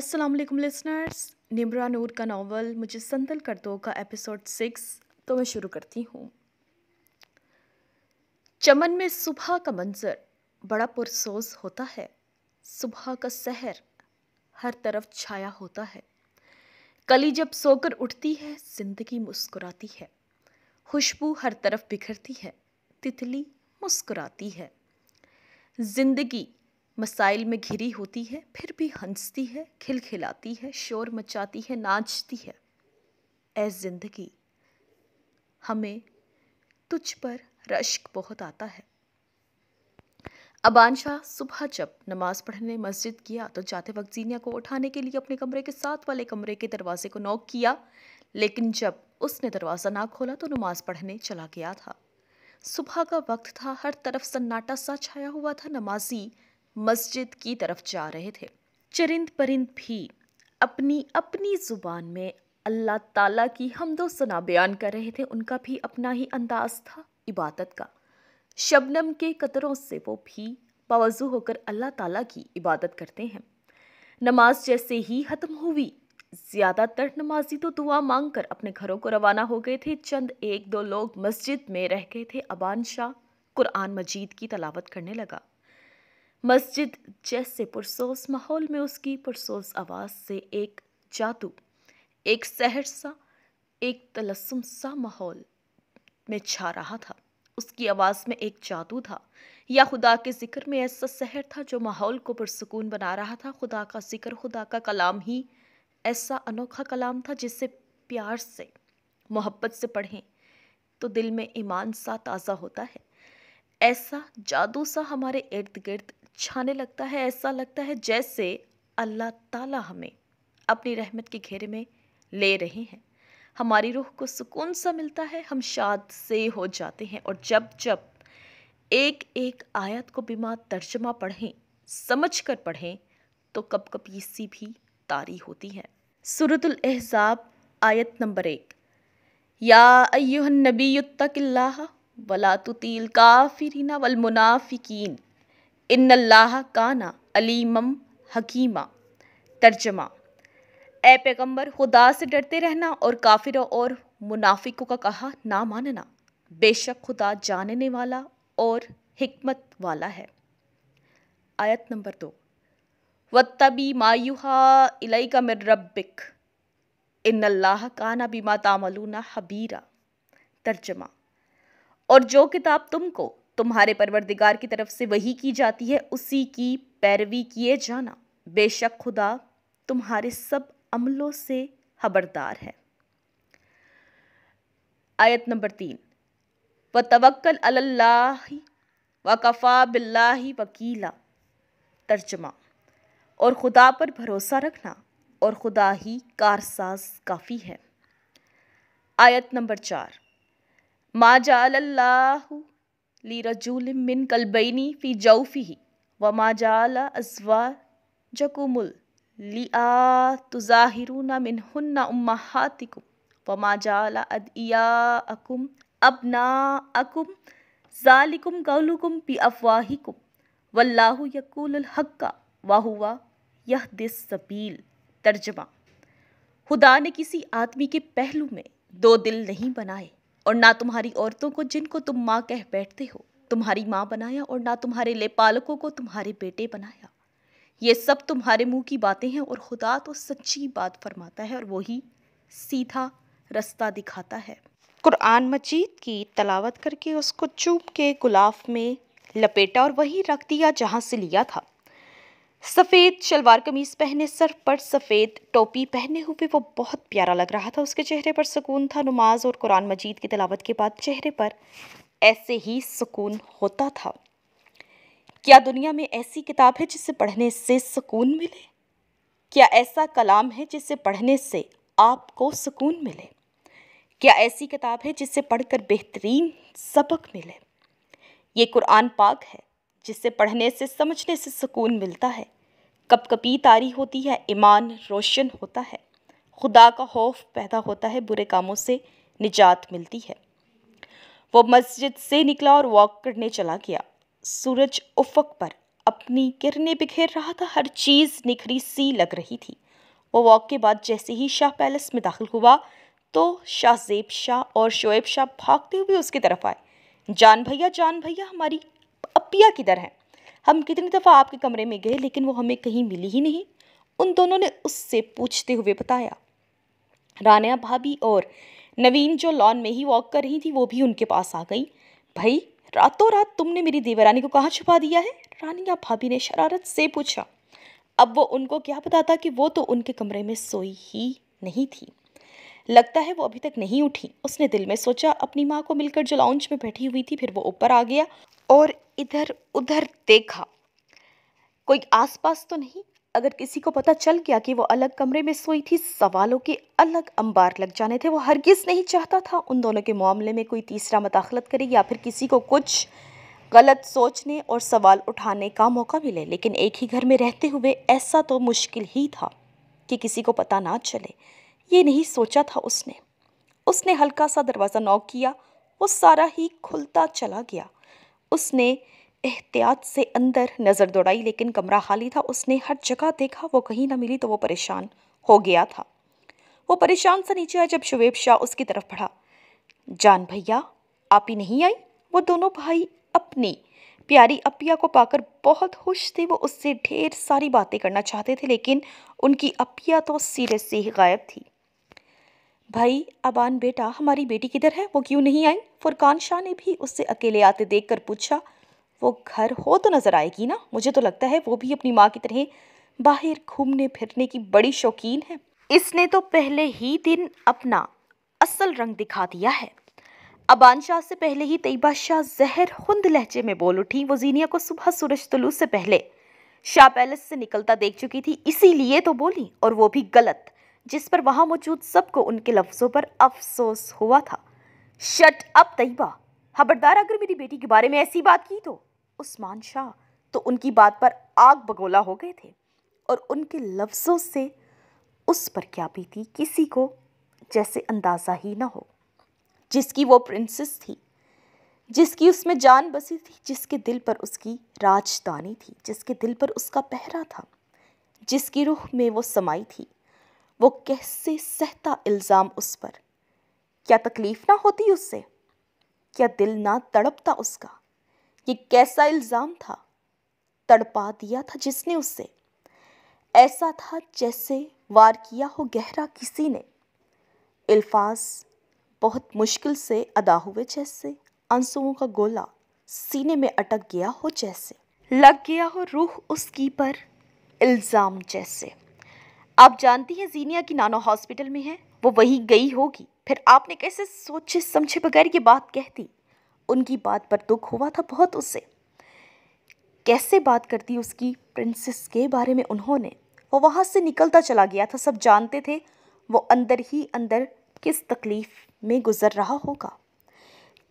अस्सलाम वालेकुम लिसनर्स निमरा नूर का नावल मुझे संतल कर दो का एपिसोड सिक्स तो मैं शुरू करती हूँ चमन में सुबह का मंज़र बड़ा पुरसोज होता है सुबह का सहर हर तरफ छाया होता है कली जब सोकर उठती है जिंदगी मुस्कुराती है खुशबू हर तरफ बिखरती है तितली मुस्कुराती है जिंदगी मसाइल में घिरी होती है फिर भी हंसती है खिलखिलाती है शोर मचाती है नाचती है ए ज़िंदगी हमें तुझ पर रश्क बहुत आता है अबान शाह सुबह जब नमाज़ पढ़ने मस्जिद गया तो जाते वक्त जीनिया को उठाने के लिए अपने कमरे के साथ वाले कमरे के दरवाजे को नॉक किया लेकिन जब उसने दरवाज़ा ना खोला तो नमाज़ पढ़ने चला गया था सुबह का वक्त था हर तरफ सन्नाटा सा छाया हुआ था नमाजी मस्जिद की तरफ जा रहे थे चरिंद परिंद भी अपनी अपनी ज़ुबान में अल्लाह ताला की हमदो सना बयान कर रहे थे उनका भी अपना ही अंदाज था इबादत का शबनम के कतरों से वो भी बावजू होकर अल्लाह ताला की इबादत करते हैं नमाज जैसे ही ख़त्म हुई ज़्यादातर नमाजी तो दुआ मांग कर अपने घरों को रवाना हो गए थे चंद एक दो लोग मस्जिद में रह गए थे अबान शाह कुरान मजीद की तलावत करने लगा मस्जिद जैसे पुरसोस माहौल में उसकी पुरसोस आवाज़ से एक जादू एक सहर सा एक तलस्म सा माहौल में छा रहा था उसकी आवाज़ में एक जादू था या खुदा के ज़िक्र में ऐसा सहर था जो माहौल को पुरसकून बना रहा था खुदा का ज़िक्र खुदा का कलाम ही ऐसा अनोखा कलाम था जिसे प्यार से मोहब्बत से पढ़ें तो दिल में ईमान सा ताज़ा होता है ऐसा जादू सा हमारे इर्द गिर्द छाने लगता है ऐसा लगता है जैसे अल्लाह ताला हमें अपनी रहमत के घेरे में ले रहे हैं हमारी रूह को सुकून सा मिलता है हम शाद से हो जाते हैं और जब जब एक एक आयत को बिमा तर्जमा पढ़ें समझ कर पढ़ें तो कब ये सी भी तारी होती है सूरतुल आयत नंबर एक या अयुहन नबी युत्तकिल्लाह वला तुतील काफिरीना वलमुनाफिकीन इन्नल्लाह काना अलीमम हकीमा तर्जमा ए पैगम्बर खुदा से डरते रहना और काफिरों और मुनाफिकों का कहा ना मानना बेशक खुदा जानने वाला और हमत वाला है आयत नंबर दो व तबी मायूहा इलाई का मिर्रबिक इन्नल्लाह काना बीमा तामलूना हबीरा तर्जमा और जो किताब तुमको तुम्हारे परवरदिगार की तरफ से वही की जाती है उसी की पैरवी किए जाना बेशक खुदा तुम्हारे सब अमलों से खबरदार है आयत नंबर तीन व तवक्ल अल्लाह वकफ़ा बिल्ला वकीला तर्जमा और खुदा पर भरोसा रखना और खुदा ही कारसाज काफ़ी है आयत नंबर चार मा لرجل من كلبين في جوفه وما جعل أزواجكم لئا تظاهرون منهن أمهاتكم وما جعل أدعياءكم أبناءكم ذلكم قولكم بأفواهكم वल्लाह यकूल हक्का वाहुआ यह दिस सबील तर्जमा खुदा ने किसी आदमी के पहलू में दो दिल नहीं बनाए और ना तुम्हारी औरतों को जिनको तुम माँ कह बैठते हो तुम्हारी माँ बनाया और ना तुम्हारे ले पालकों को तुम्हारे बेटे बनाया ये सब तुम्हारे मुंह की बातें हैं और खुदा तो सच्ची बात फरमाता है और वही सीधा रास्ता दिखाता है कुरान मजीद की तलावत करके उसको चुप के गुलाफ में लपेटा और वही रख दिया जहाँ से लिया था सफ़ेद शलवार कमीज पहने सर पर सफ़ेद टोपी पहने हुए वो बहुत प्यारा लग रहा था उसके चेहरे पर सुकून था नमाज और कुरान मजीद की तलावत के बाद चेहरे पर ऐसे ही सुकून होता था क्या दुनिया में ऐसी किताब है जिसे पढ़ने से सुकून मिले क्या ऐसा कलाम है जिसे पढ़ने से आपको सुकून मिले क्या ऐसी किताब है जिसे पढ़कर बेहतरीन सबक मिले ये कुरान पाक है जिससे पढ़ने से समझने से सुकून मिलता है कप कपी तारी होती है ईमान रोशन होता है खुदा का खौफ पैदा होता है बुरे कामों से निजात मिलती है वो मस्जिद से निकला और वॉक करने चला गया सूरज उफक पर अपनी किरणें बिखेर रहा था हर चीज़ निखरी सी लग रही थी वो वॉक के बाद जैसे ही शाह पैलेस में दाखिल हुआ तो शाहजेब शाह और शोएब शाह भागते हुए उसकी तरफ आए जान भैया जान भैया हमारी अब पिया किधर है हम कितनी दफ़ा आपके कमरे में गए लेकिन वो हमें कहीं मिली ही नहीं उन दोनों ने उससे पूछते हुए बताया रानिया भाभी और नवीन जो लॉन में ही वॉक कर रही थी वो भी उनके पास आ गई भाई रातों रात तुमने मेरी देवरानी को कहाँ छुपा दिया है रानिया भाभी ने शरारत से पूछा अब वो उनको क्या बताता कि वो तो उनके कमरे में सोई ही नहीं थी लगता है वो अभी तक नहीं उठी उसने दिल में सोचा अपनी माँ को मिलकर जो लाउंज में बैठी हुई थी फिर वो ऊपर आ गया और इधर उधर देखा कोई आसपास तो नहीं अगर किसी को पता चल गया कि वो अलग कमरे में सोई थी सवालों के अलग अंबार लग जाने थे वो हरगिज़ नहीं चाहता था उन दोनों के मामले में कोई तीसरा मदाखलत करे या फिर किसी को कुछ गलत सोचने और सवाल उठाने का मौका मिले लेकिन एक ही घर में रहते हुए ऐसा तो मुश्किल ही था कि किसी को पता ना चले ये नहीं सोचा था उसने उसने हल्का सा दरवाज़ा नॉक किया वो सारा ही खुलता चला गया उसने एहतियात से अंदर नज़र दौड़ाई लेकिन कमरा खाली था उसने हर जगह देखा वो कहीं ना मिली तो वो परेशान हो गया था वो परेशान से नीचे आया जब शुवेब शाह उसकी तरफ बढ़ा जान भैया आप ही नहीं आई वो दोनों भाई अपनी प्यारी अपिया को पाकर बहुत खुश थे वो उससे ढेर सारी बातें करना चाहते थे लेकिन उनकी अपिया तो सिरे से ही गायब थी भाई अबान बेटा हमारी बेटी किधर है वो क्यों नहीं आई फुरकान शाह ने भी उससे अकेले आते देख कर पूछा वो घर हो तो नज़र आएगी ना मुझे तो लगता है वो भी अपनी माँ की तरह बाहर घूमने फिरने की बड़ी शौकीन है इसने तो पहले ही दिन अपना असल रंग दिखा दिया है अबान शाह से पहले ही तैयबा शाह जहर हंद लहजे में बोल उठी वो जीनिया को सुबह सूरज तुलू से पहले शाह पैलेस से निकलता देख चुकी थी इसीलिए तो बोली और वो भी गलत जिस पर वहाँ मौजूद सबको उनके लफ्ज़ों पर अफसोस हुआ था शट अप तयबा खबरदार अगर मेरी बेटी के बारे में ऐसी बात की तो उस्मान शाह तो उनकी बात पर आग बगोला हो गए थे और उनके लफ्ज़ों से उस पर क्या बीती किसी को जैसे अंदाज़ा ही ना हो जिसकी वो प्रिंसेस थी जिसकी उसमें जान बसी थी जिसके दिल पर उसकी राजधानी थी जिसके दिल पर उसका पहरा था जिसकी रूह में वो समाई थी वो कैसे सहता इल्ज़ाम उस पर क्या तकलीफ़ ना होती उससे क्या दिल ना तड़पता उसका ये कैसा इल्ज़ाम था तड़पा दिया था जिसने उससे ऐसा था जैसे वार किया हो गहरा किसी ने अल्फाज बहुत मुश्किल से अदा हुए जैसे आंसुओं का गोला सीने में अटक गया हो जैसे लग गया हो रूह उसकी पर इल्ज़ाम जैसे आप जानती हैं जीनिया की नानो हॉस्पिटल में है वो वही गई होगी फिर आपने कैसे सोचे समझे बगैर ये बात कह दी उनकी बात पर दुख हुआ था बहुत उससे कैसे बात करती उसकी प्रिंसेस के बारे में उन्होंने वो वहाँ से निकलता चला गया था सब जानते थे वो अंदर ही अंदर किस तकलीफ़ में गुजर रहा होगा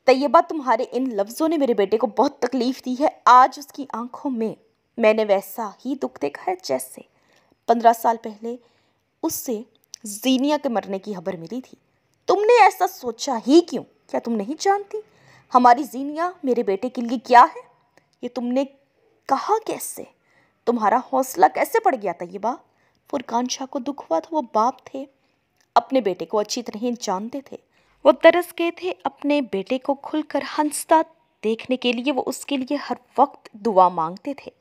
तैयबा तुम्हारे इन लफ्ज़ों ने मेरे बेटे को बहुत तकलीफ़ दी है आज उसकी आंखों में मैंने वैसा ही दुख देखा है जैसे पंद्रह साल पहले उससे जीनिया के मरने की खबर मिली थी तुमने ऐसा सोचा ही क्यों क्या तुम नहीं जानती हमारी जीनिया मेरे बेटे के लिए क्या है ये तुमने कहा कैसे तुम्हारा हौसला कैसे पड़ गया था तयबा फुरकान शाह को दुख हुआ था वो बाप थे अपने बेटे को अच्छी तरह जानते थे वो तरस गए थे अपने बेटे को खुलकर हंसता देखने के लिए वो उसके लिए हर वक्त दुआ मांगते थे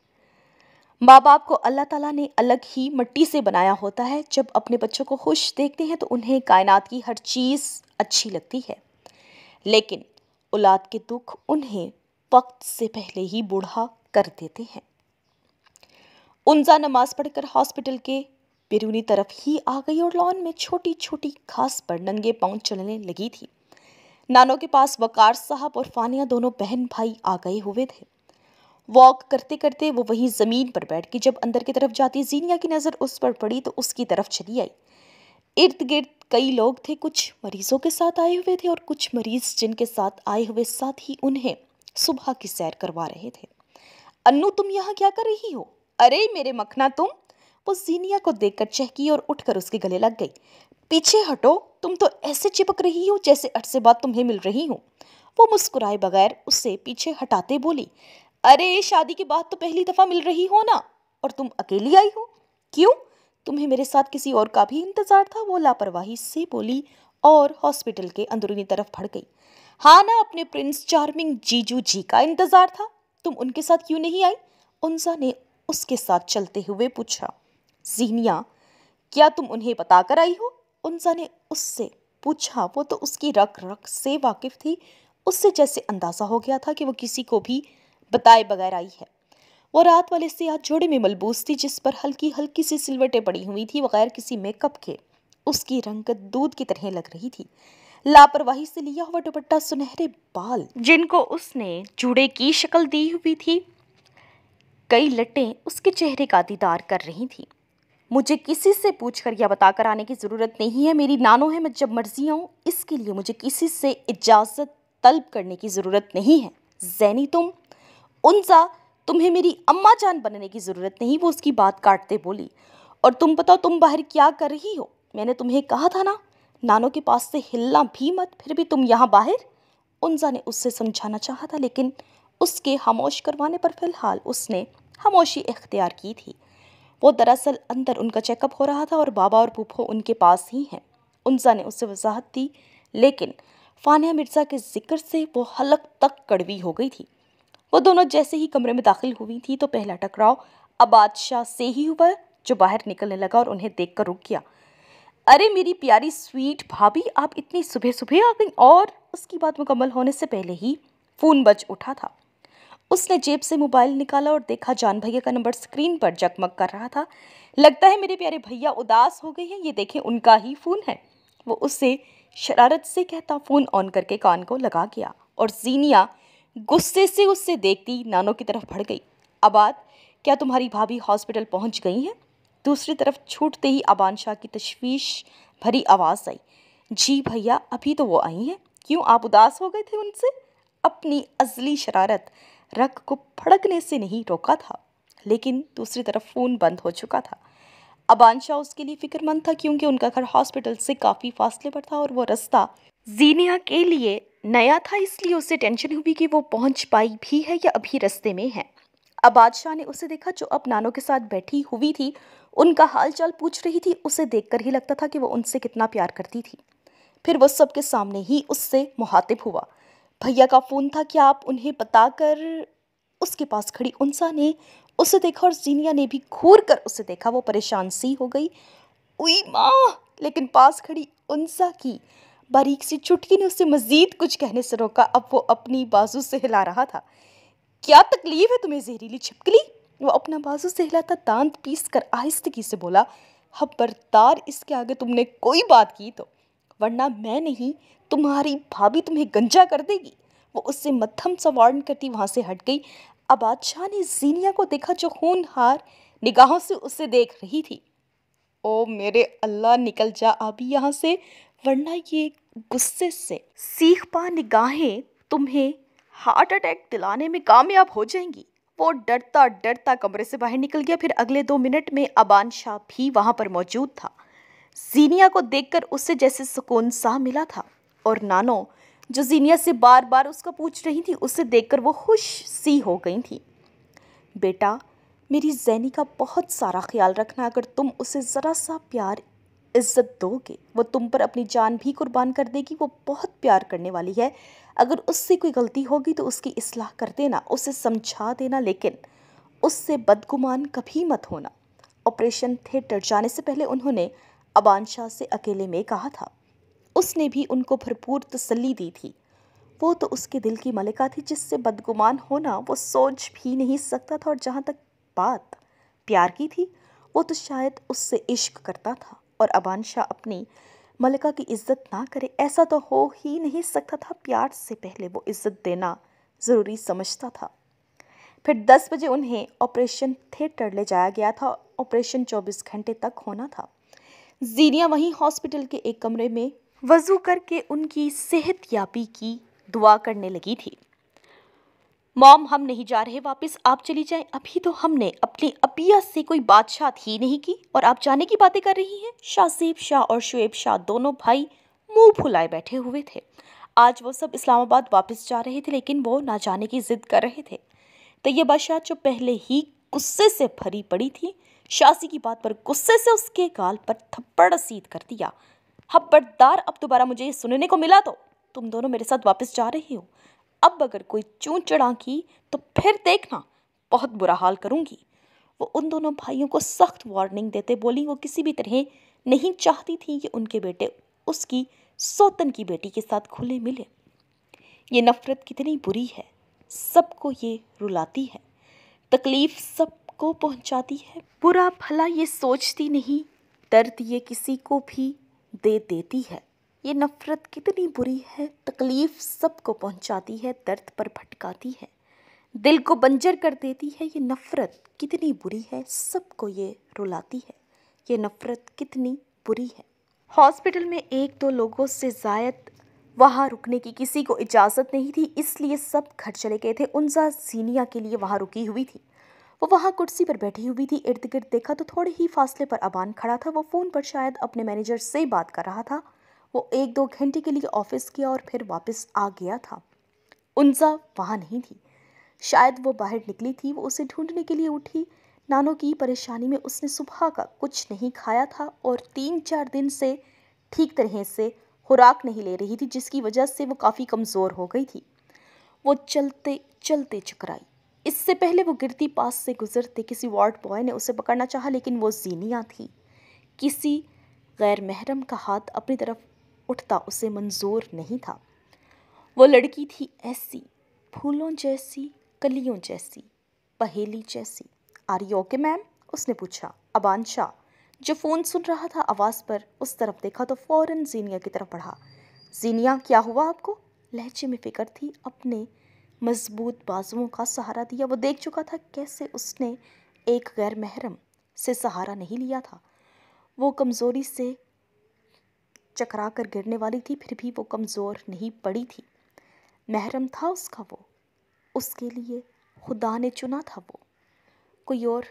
माँ बाप को अल्लाह ताला ने अलग ही मिट्टी से बनाया होता है जब अपने बच्चों को खुश देखते हैं तो उन्हें कायनात की हर चीज़ अच्छी लगती है लेकिन औलाद के दुख उन्हें वक्त से पहले ही बूढ़ा कर देते हैं उनजा नमाज पढ़कर हॉस्पिटल के बिरूनी तरफ ही आ गई और लॉन में छोटी छोटी घास पर नंगे पाँव चलने लगी थी नानों के पास वकार साहब और फानिया दोनों बहन भाई आ गए हुए थे वॉक करते करते वो वहीं ज़मीन पर बैठ के जब अंदर की तरफ जाती जीनिया की नज़र उस पर पड़ी तो उसकी तरफ चली आई इर्द गिर्द कई लोग थे कुछ मरीज़ों के साथ आए हुए थे और कुछ मरीज़ जिनके साथ आए हुए साथ ही उन्हें सुबह की सैर करवा रहे थे अन्नू तुम यहाँ क्या कर रही हो अरे मेरे मखना तुम वो जीनिया को देखकर चहकी और उठकर उसके गले लग गई पीछे हटो तुम तो ऐसे चिपक रही हो जैसे अरसे बाद तुम्हें मिल रही हूँ वो मुस्कुराए बगैर उसे पीछे हटाते बोली अरे शादी के बाद तो पहली दफ़ा मिल रही हो ना और तुम अकेली आई हो क्यों तुम्हें मेरे साथ किसी और का भी इंतज़ार था वो लापरवाही से बोली और हॉस्पिटल के अंदरूनी तरफ भड़ गई हाँ ना अपने प्रिंस चार्मिंग जीजू जी का इंतज़ार था तुम उनके साथ क्यों नहीं आई उनसा ने उसके साथ चलते हुए पूछा जीनिया क्या तुम उन्हें बताकर आई हो उनसा ने उससे पूछा वो तो उसकी रख रख से वाकिफ थी उससे जैसे अंदाज़ा हो गया था कि वो किसी को भी बताए बगैर आई है वो रात वाले सियाह जोड़े में मलबूस थी जिस पर हल्की हल्की सी सिलवटें पड़ी हुई थी बगैर किसी मेकअप के उसकी रंगत दूध की तरह लग रही थी लापरवाही से लिया हुआ दुपट्टा सुनहरे बाल जिनको उसने जूड़े की शक्ल दी हुई थी कई लटें उसके चेहरे का दीदार कर रही थी मुझे किसी से पूछ कर या बताकर आने की ज़रूरत नहीं है मेरी नानो है मैं जब मर्जी आऊँ इसके लिए मुझे किसी से इजाज़त तलब करने की ज़रूरत नहीं है जैनी तुम उनसा तुम्हें मेरी अम्मा जान बनने की ज़रूरत नहीं वो उसकी बात काटते बोली और तुम बताओ तुम बाहर क्या कर रही हो मैंने तुम्हें कहा था ना नानो के पास से हिलना भी मत फिर भी तुम यहाँ बाहर उनजा ने उससे समझाना चाहा था लेकिन उसके खामोश करवाने पर फिलहाल उसने खामोशी इख्तियार की थी वो दरअसल अंदर उनका चेकअप हो रहा था और बाबा और पुप्पो उनके पास ही हैं उनजा ने उससे वजाहत दी लेकिन फानिया मिर्ज़ा के ज़िक्र से वो हलक तक कड़वी हो गई थी वो दोनों जैसे ही कमरे में दाखिल हुई थी तो पहला टकराव अबादशाह से ही हुआ जो बाहर निकलने लगा और उन्हें देख कर रुक गया अरे मेरी प्यारी स्वीट भाभी आप इतनी सुबह सुबह आ गई और उसकी बात मुकम्मल होने से पहले ही फ़ोन बज उठा था उसने जेब से मोबाइल निकाला और देखा जान भैया का नंबर स्क्रीन पर जगमग कर रहा था लगता है मेरे प्यारे भैया उदास हो गए हैं ये देखें उनका ही फ़ोन है वो उससे शरारत से कहता फ़ोन ऑन करके कान को लगा गया और जीनिया गुस्से से उससे देखती नानो की तरफ बढ़ गई अबाद क्या तुम्हारी भाभी हॉस्पिटल पहुंच गई हैं दूसरी तरफ छूटते ही अबान शाह की तशवीश भरी आवाज़ आई जी भैया अभी तो वो आई हैं क्यों आप उदास हो गए थे उनसे अपनी अजली शरारत रक को फड़कने से नहीं रोका था लेकिन दूसरी तरफ फ़ोन बंद हो चुका था अबान शाह उसके लिए फ़िक्रमंद था क्योंकि उनका घर हॉस्पिटल से काफ़ी फासले पर था और वो रास्ता जीनिया के लिए नया था इसलिए उसे टेंशन हुई कि वो पहुंच पाई भी है या अभी रस्ते में है अब बादशाह ने उसे देखा जो अब नानों के साथ बैठी हुई थी उनका हालचाल पूछ रही थी उसे देखकर ही लगता था कि वो उनसे कितना प्यार करती थी फिर वह सबके सामने ही उससे मुहातिब हुआ भैया का फ़ोन था कि आप उन्हें बताकर उसके पास खड़ी उनसा ने उसे देखा और जीनिया ने भी घूर कर उसे देखा वो परेशान सी हो गई उई माँ लेकिन पास खड़ी उनसा की बारीक सी चुटकी ने उसे मज़ीद कुछ कहने से रोका अब वो अपनी बाजू से हिला रहा था क्या तकलीफ़ है तुम्हें जहरीली छिपकली वो अपना बाजू से हिलाता दांत पीस कर आहिस्तगी से बोला हबरदार इसके आगे तुमने कोई बात की तो वरना मैं नहीं तुम्हारी भाभी तुम्हें गंजा कर देगी वो उससे मत्थम सा वार्न करती वहाँ से हट गई अब बादशाह ने जीनिया को देखा जो खून हार निगाहों से उसे देख रही थी ओ मेरे अल्लाह निकल जा अभी यहाँ से वरना ये गुस्से से सीख पा निगाहें तुम्हें हार्ट अटैक दिलाने में कामयाब हो जाएंगी वो डरता डरता कमरे से बाहर निकल गया फिर अगले दो मिनट में अबान शाह भी वहाँ पर मौजूद था जीनिया को देखकर उससे जैसे सुकून सा मिला था और नानो जो जीनिया से बार बार उसका पूछ रही थी उसे देखकर वो खुश सी हो गई थी बेटा मेरी जैनी का बहुत सारा ख्याल रखना अगर तुम उसे ज़रा सा प्यार इज्जत दोगे वो तुम पर अपनी जान भी कुर्बान कर देगी वो बहुत प्यार करने वाली है अगर उससे कोई गलती होगी तो उसकी इसलाह कर देना उसे समझा देना लेकिन उससे बदगुमान कभी मत होना ऑपरेशन थिएटर जाने से पहले उन्होंने अबान शाह से अकेले में कहा था उसने भी उनको भरपूर तसली दी थी वो तो उसके दिल की मलिका थी जिससे बदगुमान होना वो सोच भी नहीं सकता था और जहाँ तक बात प्यार की थी वो तो शायद उससे इश्क करता था और अबान शाह अपनी मलिका की इज्जत ना करे ऐसा तो हो ही नहीं सकता था प्यार से पहले वो इज्जत देना ज़रूरी समझता था फिर 10 बजे उन्हें ऑपरेशन थिएटर ले जाया गया था ऑपरेशन 24 घंटे तक होना था जीनिया वहीं हॉस्पिटल के एक कमरे में वजू करके उनकी सेहत याबी की दुआ करने लगी थी मॉम हम नहीं जा रहे वापस आप चली जाए अभी तो हमने अपनी अबिया से कोई बातशात ही नहीं की और आप जाने की बातें कर रही हैं शाहजेब शाह और शुएब शाह दोनों भाई मुंह फुलाए बैठे हुए थे आज वो सब इस्लामाबाद वापस जा रहे थे लेकिन वो ना जाने की ज़िद कर रहे थे तैयबा शाह जो पहले ही गुस्से से भरी पड़ी थी शासी की बात पर गुस्से से उसके गाल पर थप्पड़ सीध कर दिया हब्बरदार अब दोबारा मुझे ये सुनने को मिला तो तुम दोनों मेरे साथ वापस जा रही हो अब अगर कोई चूं चढ़ा की तो फिर देखना बहुत बुरा हाल करूँगी वो उन दोनों भाइयों को सख्त वार्निंग देते बोली वो किसी भी तरह नहीं चाहती थी कि उनके बेटे उसकी सोतन की बेटी के साथ खुले मिले ये नफ़रत कितनी बुरी है सबको ये रुलाती है तकलीफ़ सबको पहुंचाती है बुरा भला ये सोचती नहीं दर्द ये किसी को भी दे देती है ये नफ़रत कितनी बुरी है तकलीफ़ सबको पहुंचाती है दर्द पर भटकाती है दिल को बंजर कर देती है ये नफ़रत कितनी बुरी है सबको ये रुलाती है ये नफ़रत कितनी बुरी है हॉस्पिटल में एक दो लोगों से जायद वहाँ रुकने की किसी को इजाज़त नहीं थी इसलिए सब घर चले गए थे उनजा सीनिया के लिए वहाँ रुकी हुई थी वो वहाँ कुर्सी पर बैठी हुई थी इर्द गिर्द देखा तो थोड़े ही फासले पर अबान खड़ा था वो फ़ोन पर शायद अपने मैनेजर से बात कर रहा था वो एक दो घंटे के लिए ऑफिस गया और फिर वापस आ गया था उनसा वहाँ नहीं थी शायद वो बाहर निकली थी वो उसे ढूंढने के लिए उठी नानो की परेशानी में उसने सुबह का कुछ नहीं खाया था और तीन चार दिन से ठीक तरह से खुराक नहीं ले रही थी जिसकी वजह से वो काफ़ी कमज़ोर हो गई थी वो चलते चलते चकराई इससे पहले वो गिरती पास से गुजरते किसी वार्ड बॉय ने उसे पकड़ना चाहा लेकिन वो जीनिया थी किसी गैर महरम का हाथ अपनी तरफ उठता उसे मंजूर नहीं था वो लड़की थी ऐसी फूलों जैसी कलियों जैसी पहेली जैसी आर यू ओके मैम उसने पूछा अबानशा जो फ़ोन सुन रहा था आवाज़ पर उस तरफ देखा तो फ़ौर जीनिया की तरफ बढ़ा जीनिया क्या हुआ आपको लहजे में फिक्र थी अपने मजबूत बाजुओं का सहारा दिया वो देख चुका था कैसे उसने एक गैर महरम से सहारा नहीं लिया था वो कमज़ोरी से चकरा कर गिरने वाली थी फिर भी वो कमज़ोर नहीं पड़ी थी महरम था उसका वो उसके लिए खुदा ने चुना था वो कोई और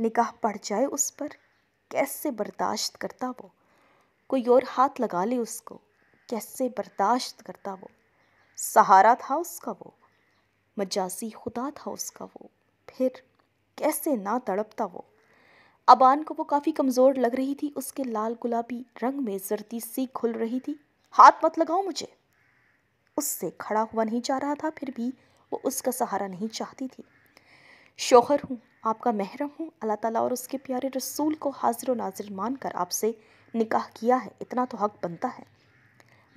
निकाह पड़ जाए उस पर कैसे बर्दाश्त करता वो कोई और हाथ लगा ले उसको कैसे बर्दाश्त करता वो सहारा था उसका वो मजाजी खुदा था उसका वो फिर कैसे ना तड़पता वो अबान को वो काफ़ी कमज़ोर लग रही थी उसके लाल गुलाबी रंग में जरती सी खुल रही थी हाथ मत लगाओ मुझे उससे खड़ा हुआ नहीं जा रहा था फिर भी वो उसका सहारा नहीं चाहती थी शोहर हूँ आपका महरम हूँ अल्लाह ताला और उसके प्यारे रसूल को हाजिर व नाजिर मानकर आपसे निकाह किया है इतना तो हक बनता है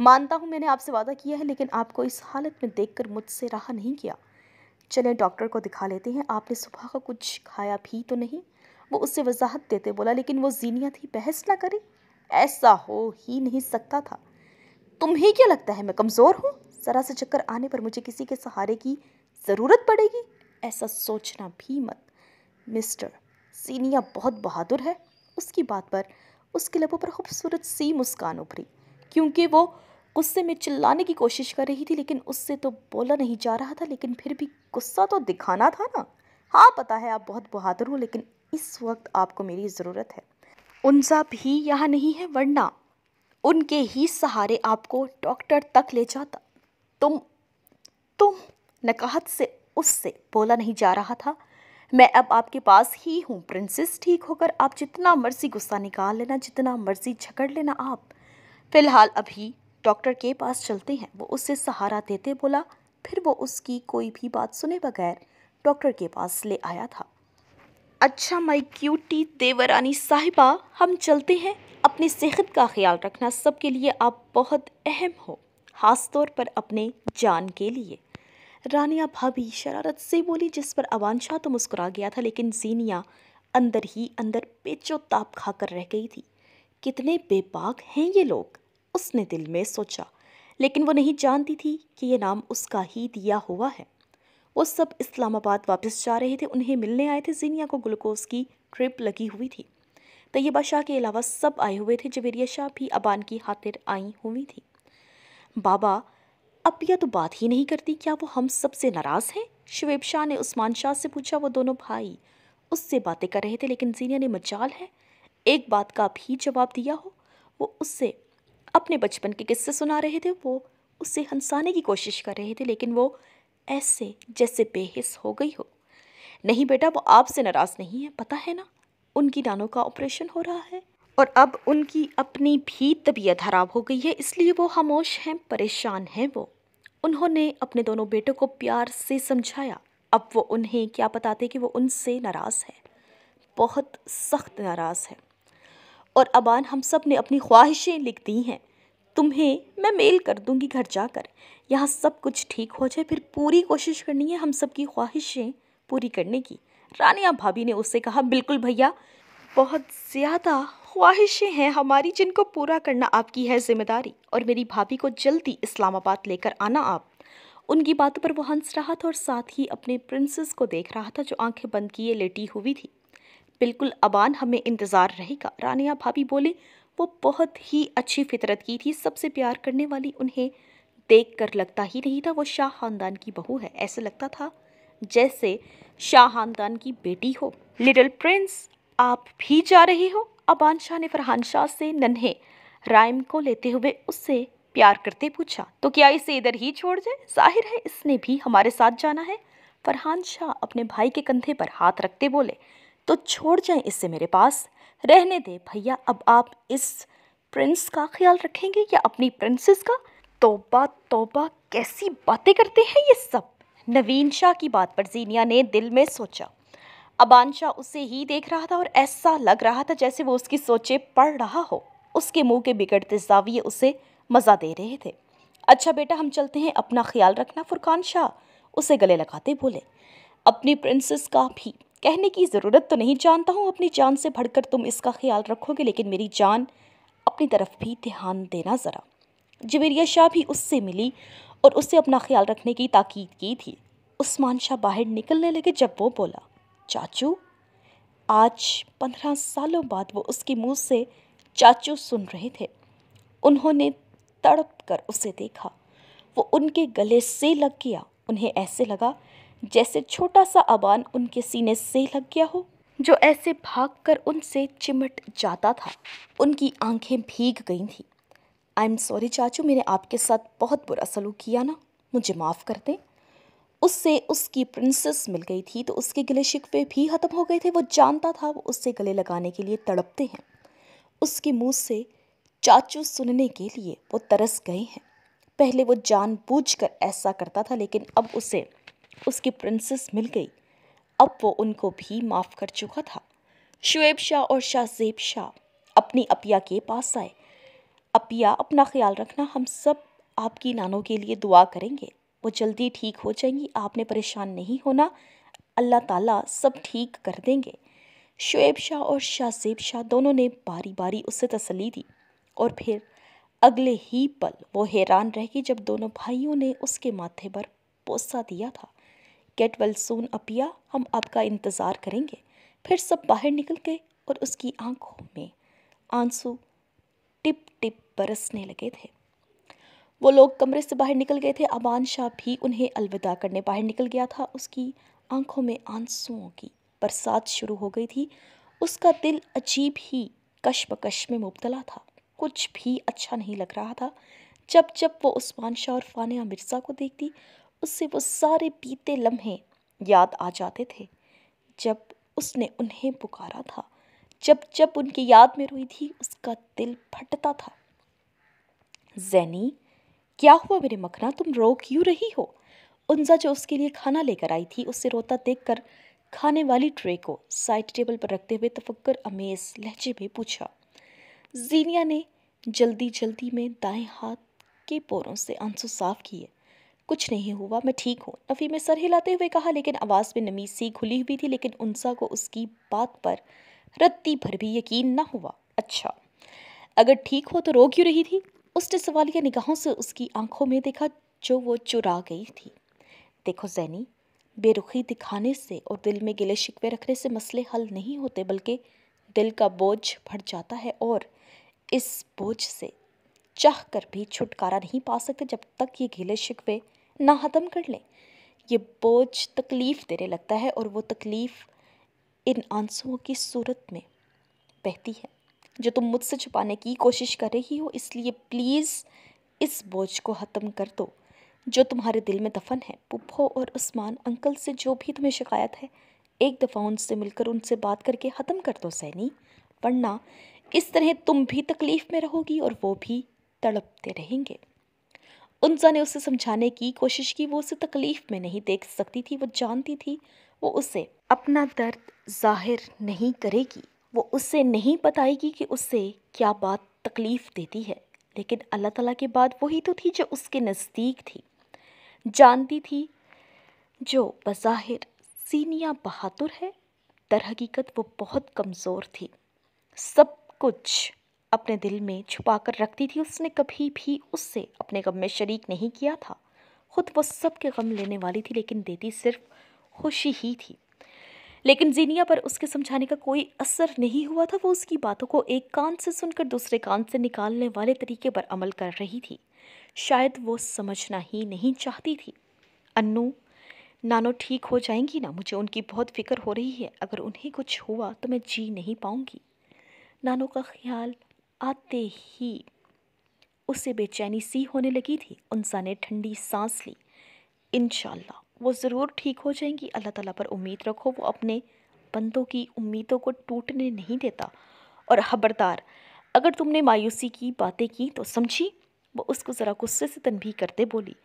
मानता हूँ मैंने आपसे वादा किया है लेकिन आपको इस हालत में कर मुझसे रहा नहीं किया चलें डॉक्टर को दिखा लेते हैं आपने सुबह का कुछ खाया भी तो नहीं वो उससे वजाहत देते बोला लेकिन वो जीनिया थी बहस ना करी ऐसा हो ही नहीं सकता था तुम्हें क्या लगता है मैं कमज़ोर हूँ ज़रा से चक्कर आने पर मुझे किसी के सहारे की ज़रूरत पड़ेगी ऐसा सोचना भी मत मिस्टर सीनिया बहुत बहादुर है उसकी बात पर उसके लबों पर खूबसूरत सी मुस्कान उभरी क्योंकि वो गुस्से में चिल्लाने की कोशिश कर रही थी लेकिन उससे तो बोला नहीं जा रहा था लेकिन फिर भी गुस्सा तो दिखाना था ना हाँ पता है आप बहुत बहादुर हो लेकिन इस वक्त आपको मेरी ज़रूरत है उनसा भी यहाँ नहीं है वरना उनके ही सहारे आपको डॉक्टर तक ले जाता तुम तुम नकाहत से उससे बोला नहीं जा रहा था मैं अब आपके पास ही हूँ प्रिंसेस ठीक होकर आप जितना मर्जी गुस्सा निकाल लेना जितना मर्जी झगड़ लेना आप फिलहाल अभी डॉक्टर के पास चलते हैं वो उससे सहारा देते बोला फिर वो उसकी कोई भी बात सुने बगैर डॉक्टर के पास ले आया था अच्छा माई क्यूटी देवरानी साहिबा हम चलते हैं अपनी सेहत का ख्याल रखना सबके लिए आप बहुत अहम हो ख़ास तौर पर अपने जान के लिए रानिया भाभी शरारत से बोली जिस पर अवान शाह तो मुस्कुरा गया था लेकिन जीनिया अंदर ही अंदर पेचो ताप खाकर रह गई थी कितने बेबाक हैं ये लोग उसने दिल में सोचा लेकिन वो नहीं जानती थी कि ये नाम उसका ही दिया हुआ है वो सब इस्लामाबाद वापस जा रहे थे उन्हें मिलने आए थे जीनिया को ग्लूकोज की ट्रिप लगी हुई थी तैयबा शाह के अलावा सब आए हुए थे जवेरिया शाह भी अबान की हातिर आई हुई थी बाबा अब यह तो बात ही नहीं करती क्या वो हम सब से नाराज़ हैं शुएब शाह ने उस्मान शाह से पूछा वो दोनों भाई उससे बातें कर रहे थे लेकिन जीनिया ने मचाल है एक बात का भी जवाब दिया हो वो उससे अपने बचपन के किस्से सुना रहे थे वो उससे हंसाने की कोशिश कर रहे थे लेकिन वो ऐसे जैसे बेहिस हो गई हो नहीं बेटा वो आपसे नाराज़ नहीं है पता है ना उनकी नानों का ऑपरेशन हो रहा है और अब उनकी अपनी भी तबीयत खराब हो गई है इसलिए वो खामोश हैं परेशान हैं वो उन्होंने अपने दोनों बेटों को प्यार से समझाया अब वो उन्हें क्या बताते कि वो उनसे नाराज़ है बहुत सख्त नाराज़ है और अबान हम सब ने अपनी ख्वाहिशें लिख दी हैं तुम्हें मैं मेल कर दूंगी घर जाकर यहाँ सब कुछ ठीक हो जाए फिर पूरी कोशिश करनी है हम सब की ख्वाहिशें पूरी करने की रानिया भाभी ने उससे कहा बिल्कुल भैया बहुत ज़्यादा ख्वाहिशें हैं हमारी जिनको पूरा करना आपकी है जिम्मेदारी और मेरी भाभी को जल्दी इस्लामाबाद लेकर आना आप उनकी बातों पर वो हंस रहा था और साथ ही अपने प्रिंसेस को देख रहा था जो आंखें बंद किए लेटी हुई थी बिल्कुल अबान हमें इंतज़ार रहेगा रानिया भाभी बोले वो बहुत ही अच्छी फितरत की थी सबसे प्यार करने वाली उन्हें देख कर लगता ही नहीं था वो शाह खानदान की बहू है ऐसा लगता था जैसे शाह खानदान की बेटी हो लिटिल प्रिंस आप भी जा रहे हो अबान शाह ने फरहान शाह से नन्हे राइम को लेते हुए उससे प्यार करते पूछा तो क्या इसे इधर ही छोड़ जाए जाहिर है इसने भी हमारे साथ जाना है फरहान शाह अपने भाई के कंधे पर हाथ रखते बोले तो छोड़ जाए इससे मेरे पास रहने दे भैया अब आप इस प्रिंस का ख्याल रखेंगे या अपनी प्रिंसेस का तोबा तोबा कैसी बातें करते हैं ये सब नवीन शाह की बात पर जीनिया ने दिल में सोचा अबान शाह उसे ही देख रहा था और ऐसा लग रहा था जैसे वो उसकी सोचे पढ़ रहा हो उसके मुंह के बिगड़ते जाविये उसे मज़ा दे रहे थे अच्छा बेटा हम चलते हैं अपना ख्याल रखना फुरकान शाह उसे गले लगाते बोले अपनी प्रिंसेस का भी कहने की ज़रूरत तो नहीं जानता हूँ अपनी जान से भड़कर तुम इसका ख्याल रखोगे लेकिन मेरी जान अपनी तरफ भी ध्यान देना ज़रा जवेरिया शाह भी उससे मिली और उससे अपना ख्याल रखने की ताकीद की थी उस्मान शाह बाहर निकलने लगे जब वो बोला चाचू आज पंद्रह सालों बाद वो उसके मुंह से चाचू सुन रहे थे उन्होंने तड़प कर उसे देखा वो उनके गले से लग गया उन्हें ऐसे लगा जैसे छोटा सा अबान उनके सीने से लग गया हो जो ऐसे भागकर उनसे चिमट जाता था उनकी आंखें भीग गई थीं आई एम सॉरी चाचू मैंने आपके साथ बहुत बुरा सलूक किया ना मुझे माफ़ कर दें उससे उसकी प्रिंसेस मिल गई थी तो उसके गले शिकवे भी ख़त्म हो गए थे वो जानता था वो उससे गले लगाने के लिए तड़पते हैं उसके मुंह से चाचू सुनने के लिए वो तरस गए हैं पहले वो जानबूझकर ऐसा करता था लेकिन अब उसे उसकी प्रिंसेस मिल गई अब वो उनको भी माफ़ कर चुका था शुएब शाह और शाहजेब शाह अपनी अपिया के पास आए अपिया अपना ख्याल रखना हम सब आपकी नानों के लिए दुआ करेंगे वो जल्दी ठीक हो जाएंगी आपने परेशान नहीं होना अल्लाह ताला सब ठीक कर देंगे शुएब शाह और शाहजेब शाह दोनों ने बारी बारी उससे तसली दी और फिर अगले ही पल वो हैरान रह गई जब दोनों भाइयों ने उसके माथे पर पोसा दिया था गेट वेल सून अपिया हम आपका इंतज़ार करेंगे फिर सब बाहर निकल गए और उसकी आंखों में आंसू टिप टिप बरसने लगे थे वो लोग कमरे से बाहर निकल गए थे अबान शाह भी उन्हें अलविदा करने बाहर निकल गया था उसकी आंखों में आंसुओं की बरसात शुरू हो गई थी उसका दिल अजीब ही कशमकश में मुबतला था कुछ भी अच्छा नहीं लग रहा था जब जब वो उस्मान शाह और फ़ानिया मिर्ज़ा को देखती उसे वो सारे बीते लम्हे याद आ जाते थे जब उसने उन्हें पुकारा था जब जब उनकी याद में रोई थी उसका दिल फटता था जैनी क्या हुआ मेरे मखना तुम रो क्यों रही हो उनजा जो उसके लिए खाना लेकर आई थी उसे रोता देखकर खाने वाली ट्रे को साइड टेबल पर रखते हुए तफक्कर अमेज लहजे में पूछा जीनिया ने जल्दी जल्दी में दाएं हाथ के पोरों से आंसू साफ किए कुछ नहीं हुआ मैं ठीक हूँ नफ़ी ने सर हिलाते हुए कहा लेकिन आवाज़ में नमी सी खुली हुई थी लेकिन उनसा को उसकी बात पर रत्ती भर भी यकीन ना हुआ अच्छा अगर ठीक हो तो रो क्यों रही थी उसने या निगाहों से उसकी आंखों में देखा जो वो चुरा गई थी देखो जैनी बेरुखी दिखाने से और दिल में गिले शिकवे रखने से मसले हल नहीं होते बल्कि दिल का बोझ भर जाता है और इस बोझ से चाह कर भी छुटकारा नहीं पा सकते जब तक ये गिले शिकवे ना ख़त्म कर लें ये बोझ तकलीफ़ देने लगता है और वो तकलीफ़ इन आंसुओं की सूरत में बहती है जो तुम मुझसे छुपाने की कोशिश कर रही हो इसलिए प्लीज़ इस बोझ को ख़त्म कर दो जो तुम्हारे दिल में दफन है पुप्पो और उस्मान अंकल से जो भी तुम्हें शिकायत है एक दफ़ा उनसे मिलकर उनसे बात करके ख़त्म कर दो सैनी वरना इस तरह तुम भी तकलीफ़ में रहोगी और वो भी तड़पते रहेंगे उनजा ने उसे समझाने की कोशिश की वो उसे तकलीफ़ में नहीं देख सकती थी वो जानती थी वो उसे अपना दर्द जाहिर नहीं करेगी वो उससे नहीं बताएगी कि उससे क्या बात तकलीफ़ देती है लेकिन अल्लाह ताला के बाद वही तो थी जो उसके नज़दीक थी जानती थी जो बज़ाहिर सीनिया बहादुर है दरहकीकत वो बहुत कमज़ोर थी सब कुछ अपने दिल में छुपा कर रखती थी उसने कभी भी उससे अपने गम में शरीक नहीं किया था खुद वो सब के गम लेने वाली थी लेकिन देती सिर्फ खुशी ही थी लेकिन जीनिया पर उसके समझाने का कोई असर नहीं हुआ था वो उसकी बातों को एक कान से सुनकर दूसरे कान से निकालने वाले तरीके पर अमल कर रही थी शायद वो समझना ही नहीं चाहती थी अन्नु नानो ठीक हो जाएंगी ना मुझे उनकी बहुत फिक्र हो रही है अगर उन्हें कुछ हुआ तो मैं जी नहीं पाऊंगी नानो का ख्याल आते ही उसे बेचैनी सी होने लगी थी उनसा ने ठंडी सांस ली इन वो ज़रूर ठीक हो जाएंगी अल्लाह ताला पर उम्मीद रखो वो अपने बंदों की उम्मीदों को टूटने नहीं देता और खबरदार अगर तुमने मायूसी की बातें की तो समझी वो उसको ज़रा गुस्से से तनभी करते बोली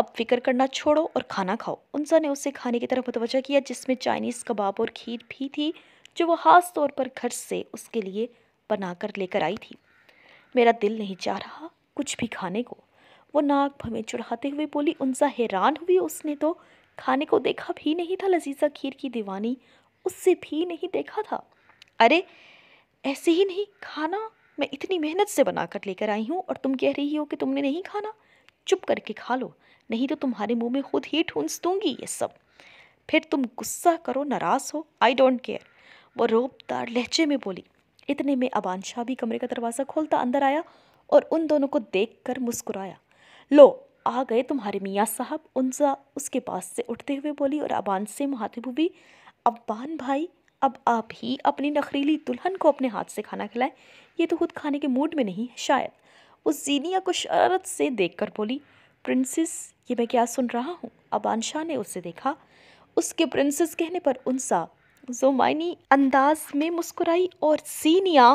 अब फिक्र करना छोड़ो और खाना खाओ उनसा ने उसे खाने की तरफ मतवजा किया जिसमें चाइनीज़ कबाब और खीर भी थी जो वो ख़ास तौर पर घर से उसके लिए बनाकर लेकर आई थी मेरा दिल नहीं चाह रहा कुछ भी खाने को वो नाक भमें चुढ़ाते हुए बोली उनसा हैरान हुई उसने तो खाने को देखा भी नहीं था लजीजा खीर की दीवानी उससे भी नहीं देखा था अरे ऐसे ही नहीं खाना मैं इतनी मेहनत से बनाकर लेकर आई हूँ और तुम कह रही हो कि तुमने नहीं खाना चुप करके खा लो नहीं तो तुम्हारे मुंह में खुद ही ठूंस दूंगी ये सब फिर तुम गुस्सा करो नाराज़ हो आई डोंट केयर वो रोबदार लहजे में बोली इतने में अबान शाह भी कमरे का दरवाज़ा खोलता अंदर आया और उन दोनों को देख कर मुस्कुराया लो आ गए तुम्हारे मियाँ साहब उनजा उसके पास से उठते हुए बोली और अबान से मुहातिब हुई अबान भाई अब आप ही अपनी नखरीली दुल्हन को अपने हाथ से खाना खिलाएं ये तो खुद खाने के मूड में नहीं है शायद उस जीनिया को शरारत से देख कर बोली प्रिंसेस ये मैं क्या सुन रहा हूँ अबान शाह ने उसे देखा उसके प्रिंसेस कहने पर उनसा जुमानी अंदाज में मुस्कुराई और सीनिया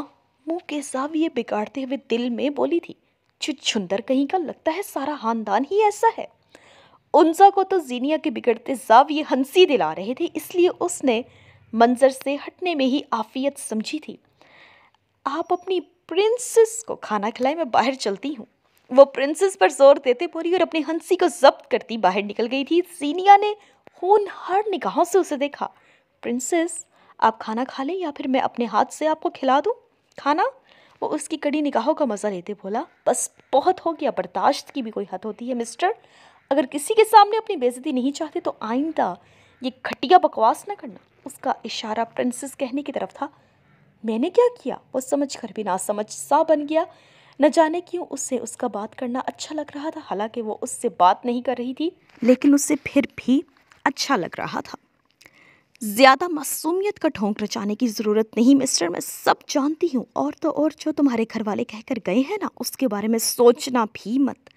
मुंह के साविये बिगाड़ते हुए दिल में बोली थी छुंदर कहीं का लगता है सारा खानदान ही ऐसा है उनजा को तो जीनिया के बिगड़ते जाविये हंसी दिला रहे थे इसलिए उसने मंजर से हटने में ही आफियत समझी थी आप अपनी प्रिंसेस को खाना खिलाए मैं बाहर चलती हूँ वो प्रिंसेस पर जोर देते बोली और अपनी हंसी को जब्त करती बाहर निकल गई थी सीनिया ने खून हर निगाहों से उसे देखा प्रिंसेस आप खाना खा लें या फिर मैं अपने हाथ से आपको खिला दूँ खाना वो उसकी कड़ी निगाहों का मज़ा लेते बोला बस बहुत हो गया बर्दाश्त की भी कोई हद होती है मिस्टर अगर किसी के सामने अपनी बेजती नहीं चाहते तो आइंदा ये घटिया बकवास ना करना उसका इशारा प्रिंसेस कहने की तरफ था मैंने क्या किया वो समझ कर भी ना समझ सा बन गया न जाने क्यों उससे उसका बात करना अच्छा लग रहा था हालांकि वो उससे बात नहीं कर रही थी लेकिन उससे फिर भी अच्छा लग रहा था ज़्यादा मासूमियत का ढोंग रचाने की ज़रूरत नहीं मिस्टर मैं सब जानती हूँ और तो और जो तुम्हारे घर वाले कहकर गए हैं ना उसके बारे में सोचना भी मत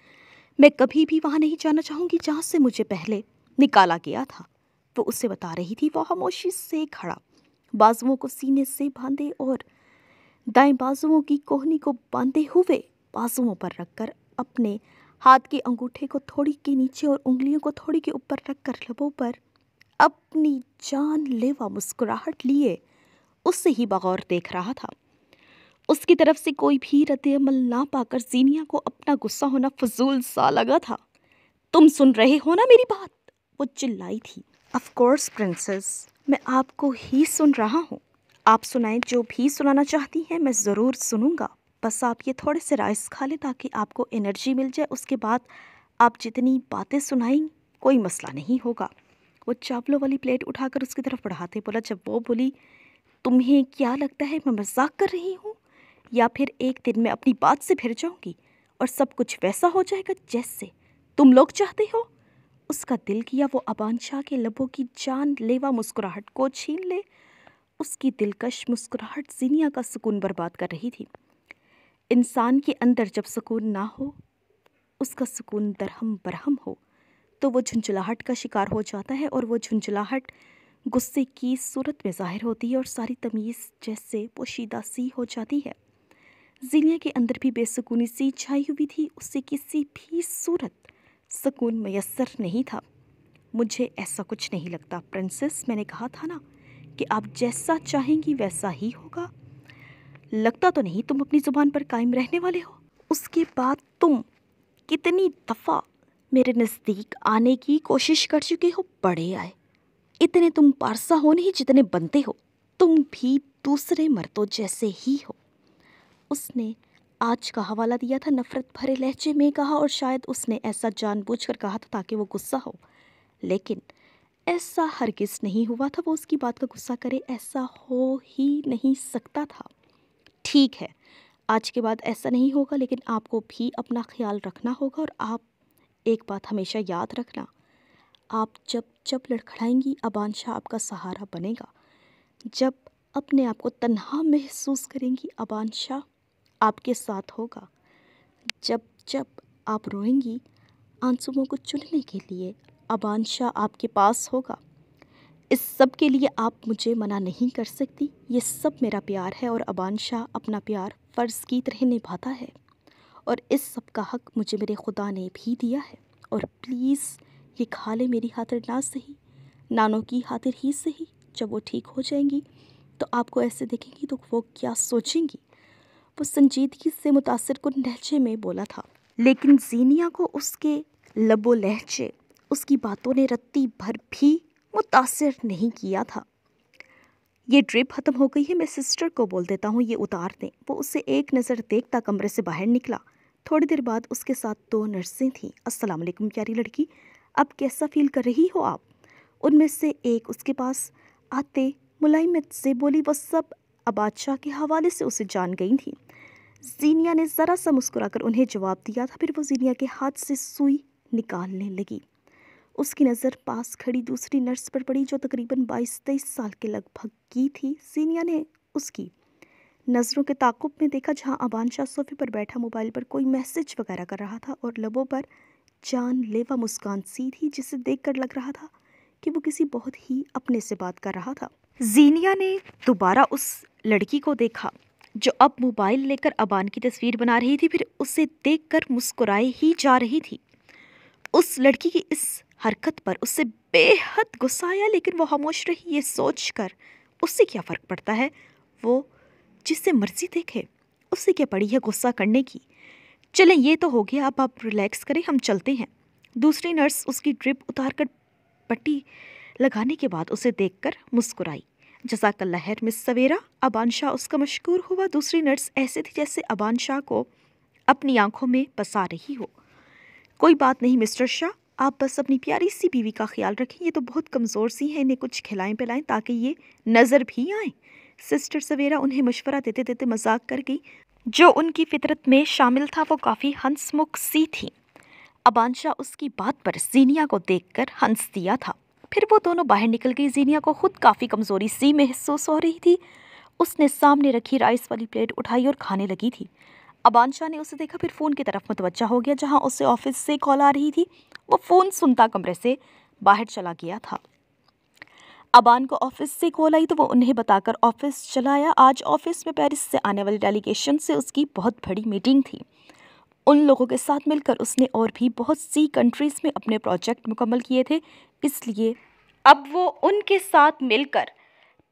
मैं कभी भी वहाँ नहीं जाना चाहूँगी जहाँ से मुझे पहले निकाला गया था वो उसे बता रही थी वह खामोशी से खड़ा बाजुओं को सीने से बांधे और दाएं बाजुओं की कोहनी को बांधे हुए बाजुओं पर रखकर अपने हाथ के अंगूठे को थोड़ी के नीचे और उंगलियों को थोड़ी के ऊपर रखकर लबों पर अपनी जान लेवा मुस्कुराहट लिए उससे ही बगौर देख रहा था उसकी तरफ से कोई भी अमल ना पाकर जीनिया को अपना गुस्सा होना फजूल सा लगा था तुम सुन रहे हो ना मेरी बात वो चिल्लाई थी ऑफ कोर्स प्रिंसेस मैं आपको ही सुन रहा हूँ आप सुनाएं जो भी सुनाना चाहती हैं मैं ज़रूर सुनूंगा बस आप ये थोड़े से राइस खा लें ताकि आपको एनर्जी मिल जाए उसके बाद आप जितनी बातें सुनाएं कोई मसला नहीं होगा वो चावलों वाली प्लेट उठाकर उसकी तरफ बढ़ाते बोला जब वो बोली तुम्हें क्या लगता है मैं मजाक कर रही हूँ या फिर एक दिन मैं अपनी बात से फिर जाऊँगी और सब कुछ वैसा हो जाएगा जैसे तुम लोग चाहते हो उसका दिल किया वो अबान के लबों की जान लेवा मुस्कुराहट को छीन ले उसकी दिलकश मुस्कुराहट जीनिया का सुकून बर्बाद कर रही थी इंसान के अंदर जब सुकून ना हो उसका सुकून दरहम बरहम हो तो वो झुंझुलाहट का शिकार हो जाता है और वो झुंझुलाहट गुस्से की सूरत में ज़ाहिर होती है और सारी तमीज़ जैसे पोशीदा सी हो जाती है जिलिया के अंदर भी बेसकूनी सी छाई हुई थी उससे किसी भी सूरत सुकून मैसर नहीं था मुझे ऐसा कुछ नहीं लगता प्रिंसेस मैंने कहा था ना कि आप जैसा चाहेंगी वैसा ही होगा लगता तो नहीं तुम अपनी ज़ुबान पर कायम रहने वाले हो उसके बाद तुम कितनी दफ़ा मेरे नज़दीक आने की कोशिश कर चुके हो बड़े आए इतने तुम पारसा हो नहीं जितने बनते हो तुम भी दूसरे मर्दों जैसे ही हो उसने आज का हवाला दिया था नफ़रत भरे लहजे में कहा और शायद उसने ऐसा जानबूझकर कहा था ताकि वो गुस्सा हो लेकिन ऐसा हरगिज़ नहीं हुआ था वो उसकी बात का गुस्सा करे ऐसा हो ही नहीं सकता था ठीक है आज के बाद ऐसा नहीं होगा लेकिन आपको भी अपना ख्याल रखना होगा और आप एक बात हमेशा याद रखना आप जब जब लड़खड़ाएंगी अबान शाह आपका सहारा बनेगा जब अपने आप को तन्हा महसूस करेंगी अबादशाह आपके साथ होगा जब जब आप रोएंगी आंसुओं को चुनने के लिए अबानशाह आपके पास होगा इस सब के लिए आप मुझे मना नहीं कर सकती ये सब मेरा प्यार है और शाह अपना प्यार फ़र्ज़ की तरह निभाता है और इस सब का हक मुझे मेरे खुदा ने भी दिया है और प्लीज़ ये खा ले मेरी खातिर ना सही नानों की खातिर ही सही जब वो ठीक हो जाएंगी तो आपको ऐसे देखेंगी तो वो क्या सोचेंगी वो संजीदगी से मुतासर को लहजे में बोला था लेकिन जीनिया को उसके लबो लहजे उसकी बातों ने रत्ती भर भी मुतासर नहीं किया था ये ड्रिप ख़त्म हो गई है मैं सिस्टर को बोल देता हूँ ये उतार दें वो उसे एक नज़र देखता कमरे से बाहर निकला थोड़ी देर बाद उसके साथ दो नर्सें थीं अस्सलाम वालेकुम प्यारी लड़की अब कैसा फील कर रही हो आप उनमें से एक उसके पास आते मुलायमत से बोली वह सब अबादशाह के हवाले से उसे जान गई थी जीनिया ने ज़रा सा मुस्कुराकर उन्हें जवाब दिया था फिर वो जीनिया के हाथ से सुई निकालने लगी उसकी नज़र पास खड़ी दूसरी नर्स पर पड़ी जो तकरीबन बाईस तेईस साल के लगभग की थी जीनिया ने उसकी नज़रों के ताकुब में देखा जहां अबान शाह सोफे पर बैठा मोबाइल पर कोई मैसेज वगैरह कर रहा था और लबों पर जान लेवा मुस्कान सी थी जिसे देखकर लग रहा था कि वो किसी बहुत ही अपने से बात कर रहा था जीनिया ने दोबारा उस लड़की को देखा जो अब मोबाइल लेकर अबान की तस्वीर बना रही थी फिर उसे देखकर कर ही जा रही थी उस लड़की की इस हरकत पर उससे बेहद गुस्सा आया लेकिन वो खामोश रही ये सोच कर उससे क्या फ़र्क पड़ता है वो जिससे मर्जी देखे उससे क्या पड़ी है गुस्सा करने की चलें ये तो हो गया अब आप रिलैक्स करें हम चलते हैं दूसरी नर्स उसकी ड्रिप उतार कर पट्टी लगाने के बाद उसे देखकर मुस्कुराई जजाक लहर मिस सवेरा अबान शाह उसका मशहूर हुआ दूसरी नर्स ऐसे थी जैसे अबान शाह को अपनी आंखों में बसा रही हो कोई बात नहीं मिस्टर शाह आप बस अपनी प्यारी सी बीवी का ख्याल रखें ये तो बहुत कमज़ोर सी हैं इन्हें कुछ खिलाएं पिलाएं ताकि ये नज़र भी आएँ सिस्टर सवेरा उन्हें मशवरा देते देते मजाक कर गई जो उनकी फितरत में शामिल था वो काफ़ी हंसमुख सी थी अबानशाह उसकी बात पर जीनिया को देखकर हंस दिया था फिर वो दोनों बाहर निकल गई जीनिया को खुद काफ़ी कमज़ोरी सी महसूस हो रही थी उसने सामने रखी राइस वाली प्लेट उठाई और खाने लगी थी अबानशाह ने उसे देखा फिर फ़ोन की तरफ मतवजा हो गया जहाँ उसे ऑफिस से कॉल आ रही थी वो फ़ोन सुनता कमरे से बाहर चला गया था अबान को ऑफिस से कॉल आई तो वो उन्हें बताकर ऑफिस चलाया आज ऑफिस में पेरिस से आने वाली डेलीगेशन से उसकी बहुत बड़ी मीटिंग थी उन लोगों के साथ मिलकर उसने और भी बहुत सी कंट्रीज़ में अपने प्रोजेक्ट मुकम्मल किए थे इसलिए अब वो उनके साथ मिलकर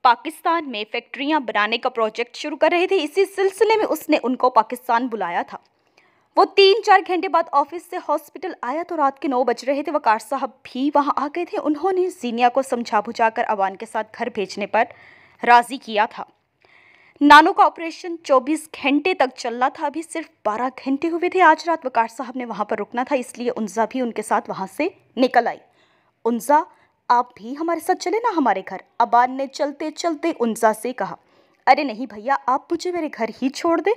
पाकिस्तान में फैक्ट्रियां बनाने का प्रोजेक्ट शुरू कर रहे थे इसी सिलसिले में उसने उनको पाकिस्तान बुलाया था वो तीन चार घंटे बाद ऑफिस से हॉस्पिटल आया तो रात के नौ बज रहे थे वकार साहब भी वहाँ आ गए थे उन्होंने जीनिया को समझा बुझा कर अवान के साथ घर भेजने पर राज़ी किया था नानो का ऑपरेशन 24 घंटे तक चल रहा था अभी सिर्फ 12 घंटे हुए थे आज रात वकार साहब ने वहाँ पर रुकना था इसलिए उनजा भी उनके साथ वहाँ से निकल आई उनजा आप भी हमारे साथ चले ना हमारे घर अबान ने चलते चलते उनजा से कहा अरे नहीं भैया आप मुझे मेरे घर ही छोड़ दें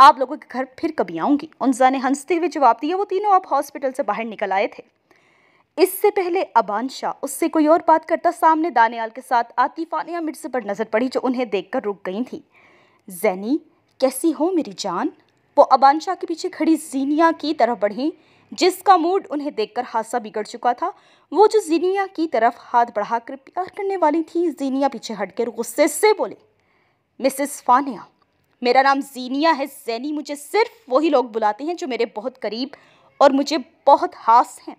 आप लोगों के घर फिर कभी आऊँगी उनजा ने हंसते हुए जवाब दिया वो तीनों अब हॉस्पिटल से बाहर निकल आए थे इससे पहले अबान शाह उससे कोई और बात करता सामने दानियाल के साथ आती फानिया मिर्ज पर नज़र पड़ी जो उन्हें देखकर रुक गई थी जैनी कैसी हो मेरी जान वो अबान शाह के पीछे खड़ी जीनिया की तरफ बढ़ी जिसका मूड उन्हें देखकर हादसा बिगड़ चुका था वो जो जीनिया की तरफ हाथ बढ़ाकर प्यार करने वाली थी जीनिया पीछे हटकर गुस्से से बोली मिसेस फानिया मेरा नाम जीनिया है जैनी मुझे सिर्फ वही लोग बुलाते हैं जो मेरे बहुत करीब और मुझे बहुत हास हैं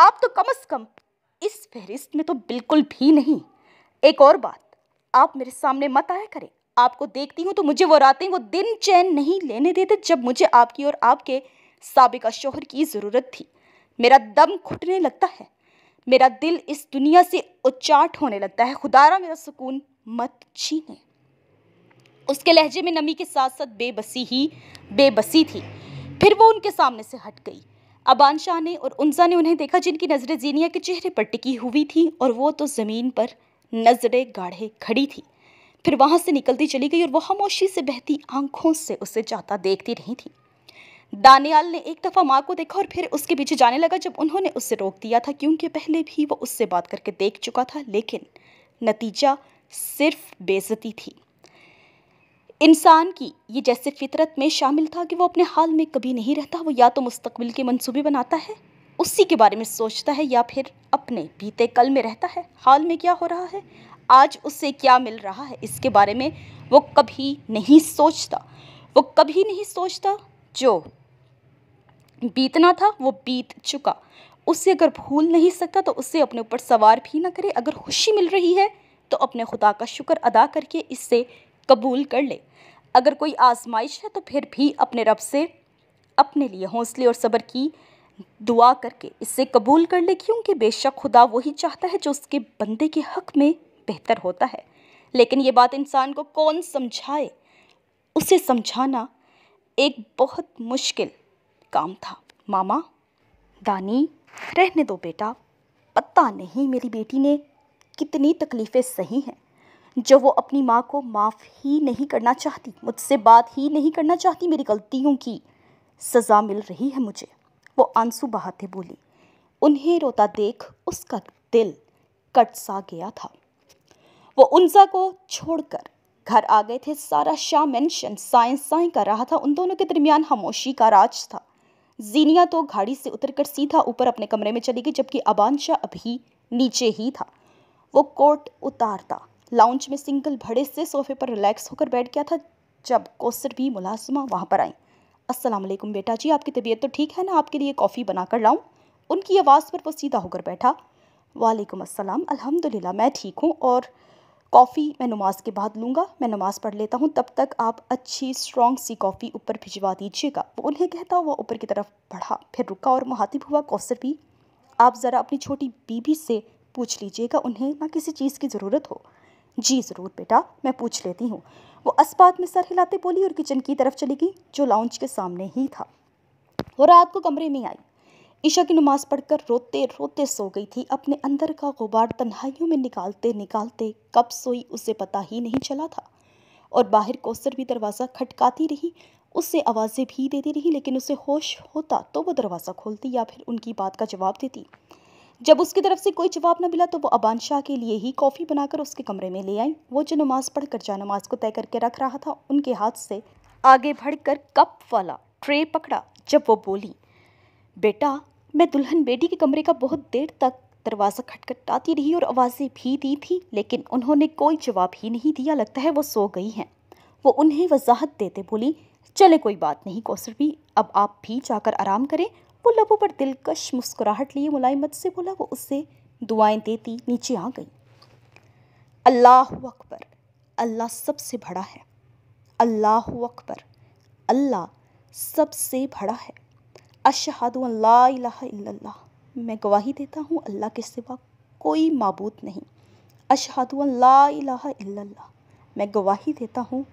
आप तो कम अज़ कम इस फहरिस्त में तो बिल्कुल भी नहीं एक और बात आप मेरे सामने मत आया करें आपको देखती हूँ तो मुझे वो रातें वो दिन चैन नहीं लेने देते जब मुझे आपकी और आपके सबका शोहर की ज़रूरत थी मेरा दम घुटने लगता है मेरा दिल इस दुनिया से उचाट होने लगता है खुदारा मेरा सुकून मत छीने उसके लहजे में नमी के साथ साथ बेबसी ही बेबसी थी फिर वो उनके सामने से हट गई अबान शाह ने और उनजा ने उन्हें देखा जिनकी नज़रें जीनिया के चेहरे पर टिकी हुई थी और वो तो ज़मीन पर नज़रें गाढ़े खड़ी थी फिर वहाँ से निकलती चली गई और वह खामोशी से बहती आंखों से उसे जाता देखती रही थी दानियाल ने एक दफ़ा माँ को देखा और फिर उसके पीछे जाने लगा जब उन्होंने उसे रोक दिया था क्योंकि पहले भी वो उससे बात करके देख चुका था लेकिन नतीजा सिर्फ बेजती थी इंसान की ये जैसे फितरत में शामिल था कि वो अपने हाल में कभी नहीं रहता वो या तो मुस्तकबिल के मंसूबे बनाता है उसी के बारे में सोचता है या फिर अपने बीते कल में रहता है हाल में क्या हो रहा है आज उससे क्या मिल रहा है इसके बारे में वो कभी नहीं सोचता वो कभी नहीं सोचता जो बीतना था वो बीत चुका उसे अगर भूल नहीं सकता तो उसे अपने ऊपर सवार भी ना करे अगर खुशी मिल रही है तो अपने खुदा का शुक्र अदा करके इससे कबूल कर ले अगर कोई आजमाइश है तो फिर भी अपने रब से अपने लिए हौसले और सब्र की दुआ करके इससे कबूल कर ले क्योंकि बेशक खुदा वही चाहता है जो उसके बंदे के हक में बेहतर होता है लेकिन ये बात इंसान को कौन समझाए उसे समझाना एक बहुत मुश्किल काम था मामा दानी रहने दो बेटा पता नहीं मेरी बेटी ने कितनी तकलीफ़ें सही हैं जब वो अपनी माँ को माफ़ ही नहीं करना चाहती मुझसे बात ही नहीं करना चाहती मेरी गलतियों की सज़ा मिल रही है मुझे वो आंसू बहाते बोली उन्हें रोता देख उसका दिल कट सा गया था वो उनजा को छोड़कर घर आ गए थे सारा शाह मेंशन साय साय कर रहा था उन दोनों के दरमियान खामोशी का राज था जीनिया तो घाड़ी से उतरकर सीधा ऊपर अपने कमरे में चली गई जबकि शाह अभी नीचे ही था वो कोट उतारता लाउंज में सिंगल भड़े से सोफे पर रिलैक्स होकर बैठ गया था जब कोसर भी मुलाजमा वहाँ पर आई असलम बेटा जी आपकी तबीयत तो ठीक है ना आपके लिए कॉफ़ी बनाकर लाऊं उनकी आवाज़ पर वो सीधा होकर बैठा वालेकुम अस्सलाम अल्हम्दुलिल्लाह मैं ठीक हूँ और कॉफ़ी मैं नमाज के बाद लूँगा मैं नमाज़ पढ़ लेता हूँ तब तक आप अच्छी स्ट्रॉन्ग सी कॉफ़ी ऊपर भिजवा दीजिएगा वो उन्हें कहता वो ऊपर की तरफ बढ़ा फिर रुका और मुहातिब हुआ कौसर भी आप ज़रा अपनी छोटी बीबी से पूछ लीजिएगा उन्हें ना किसी चीज़ की ज़रूरत हो जी ज़रूर बेटा मैं पूछ लेती हूँ वो अस्पात में सर हिलाते बोली और किचन की तरफ चली गई जो लाउंज के सामने ही था वो रात को कमरे में आई ईशा की नमाज़ पढ़कर रोते रोते सो गई थी अपने अंदर का गुबार तन्हाइयों में निकालते निकालते कब सोई उसे पता ही नहीं चला था और बाहर कोसर भी दरवाज़ा खटकाती रही उससे आवाज़ें भी देती रही लेकिन उसे होश होता तो वो दरवाज़ा खोलती या फिर उनकी बात का जवाब देती जब उसकी तरफ से कोई जवाब न मिला तो वो अबान शाह के लिए ही कॉफ़ी बनाकर उसके कमरे में ले आई वो जो नमाज़ पढ़कर जा नमाज को तय करके रख रहा था उनके हाथ से आगे बढ़कर कप वाला ट्रे पकड़ा जब वो बोली बेटा मैं दुल्हन बेटी के कमरे का बहुत देर तक दरवाज़ा खटखटाती रही और आवाज़ें भी दी थी लेकिन उन्होंने कोई जवाब ही नहीं दिया लगता है वो सो गई हैं वो उन्हें वजाहत देते बोली चले कोई बात नहीं कौसर भी अब आप भी जाकर आराम करें वो लबों पर दिलकश मुस्कुराहट लिए मुलायमत से बोला वो उससे दुआएं देती नीचे आ गई अल्लाह अकबर अल्लाह सबसे बड़ा है अल्लाह अकबर अल्लाह सबसे बड़ा है अशहद अल्लाह मैं गवाही देता हूँ अल्लाह के सिवा कोई मबूत नहीं अशहद अल्लाह मैं गवाही देता हूँ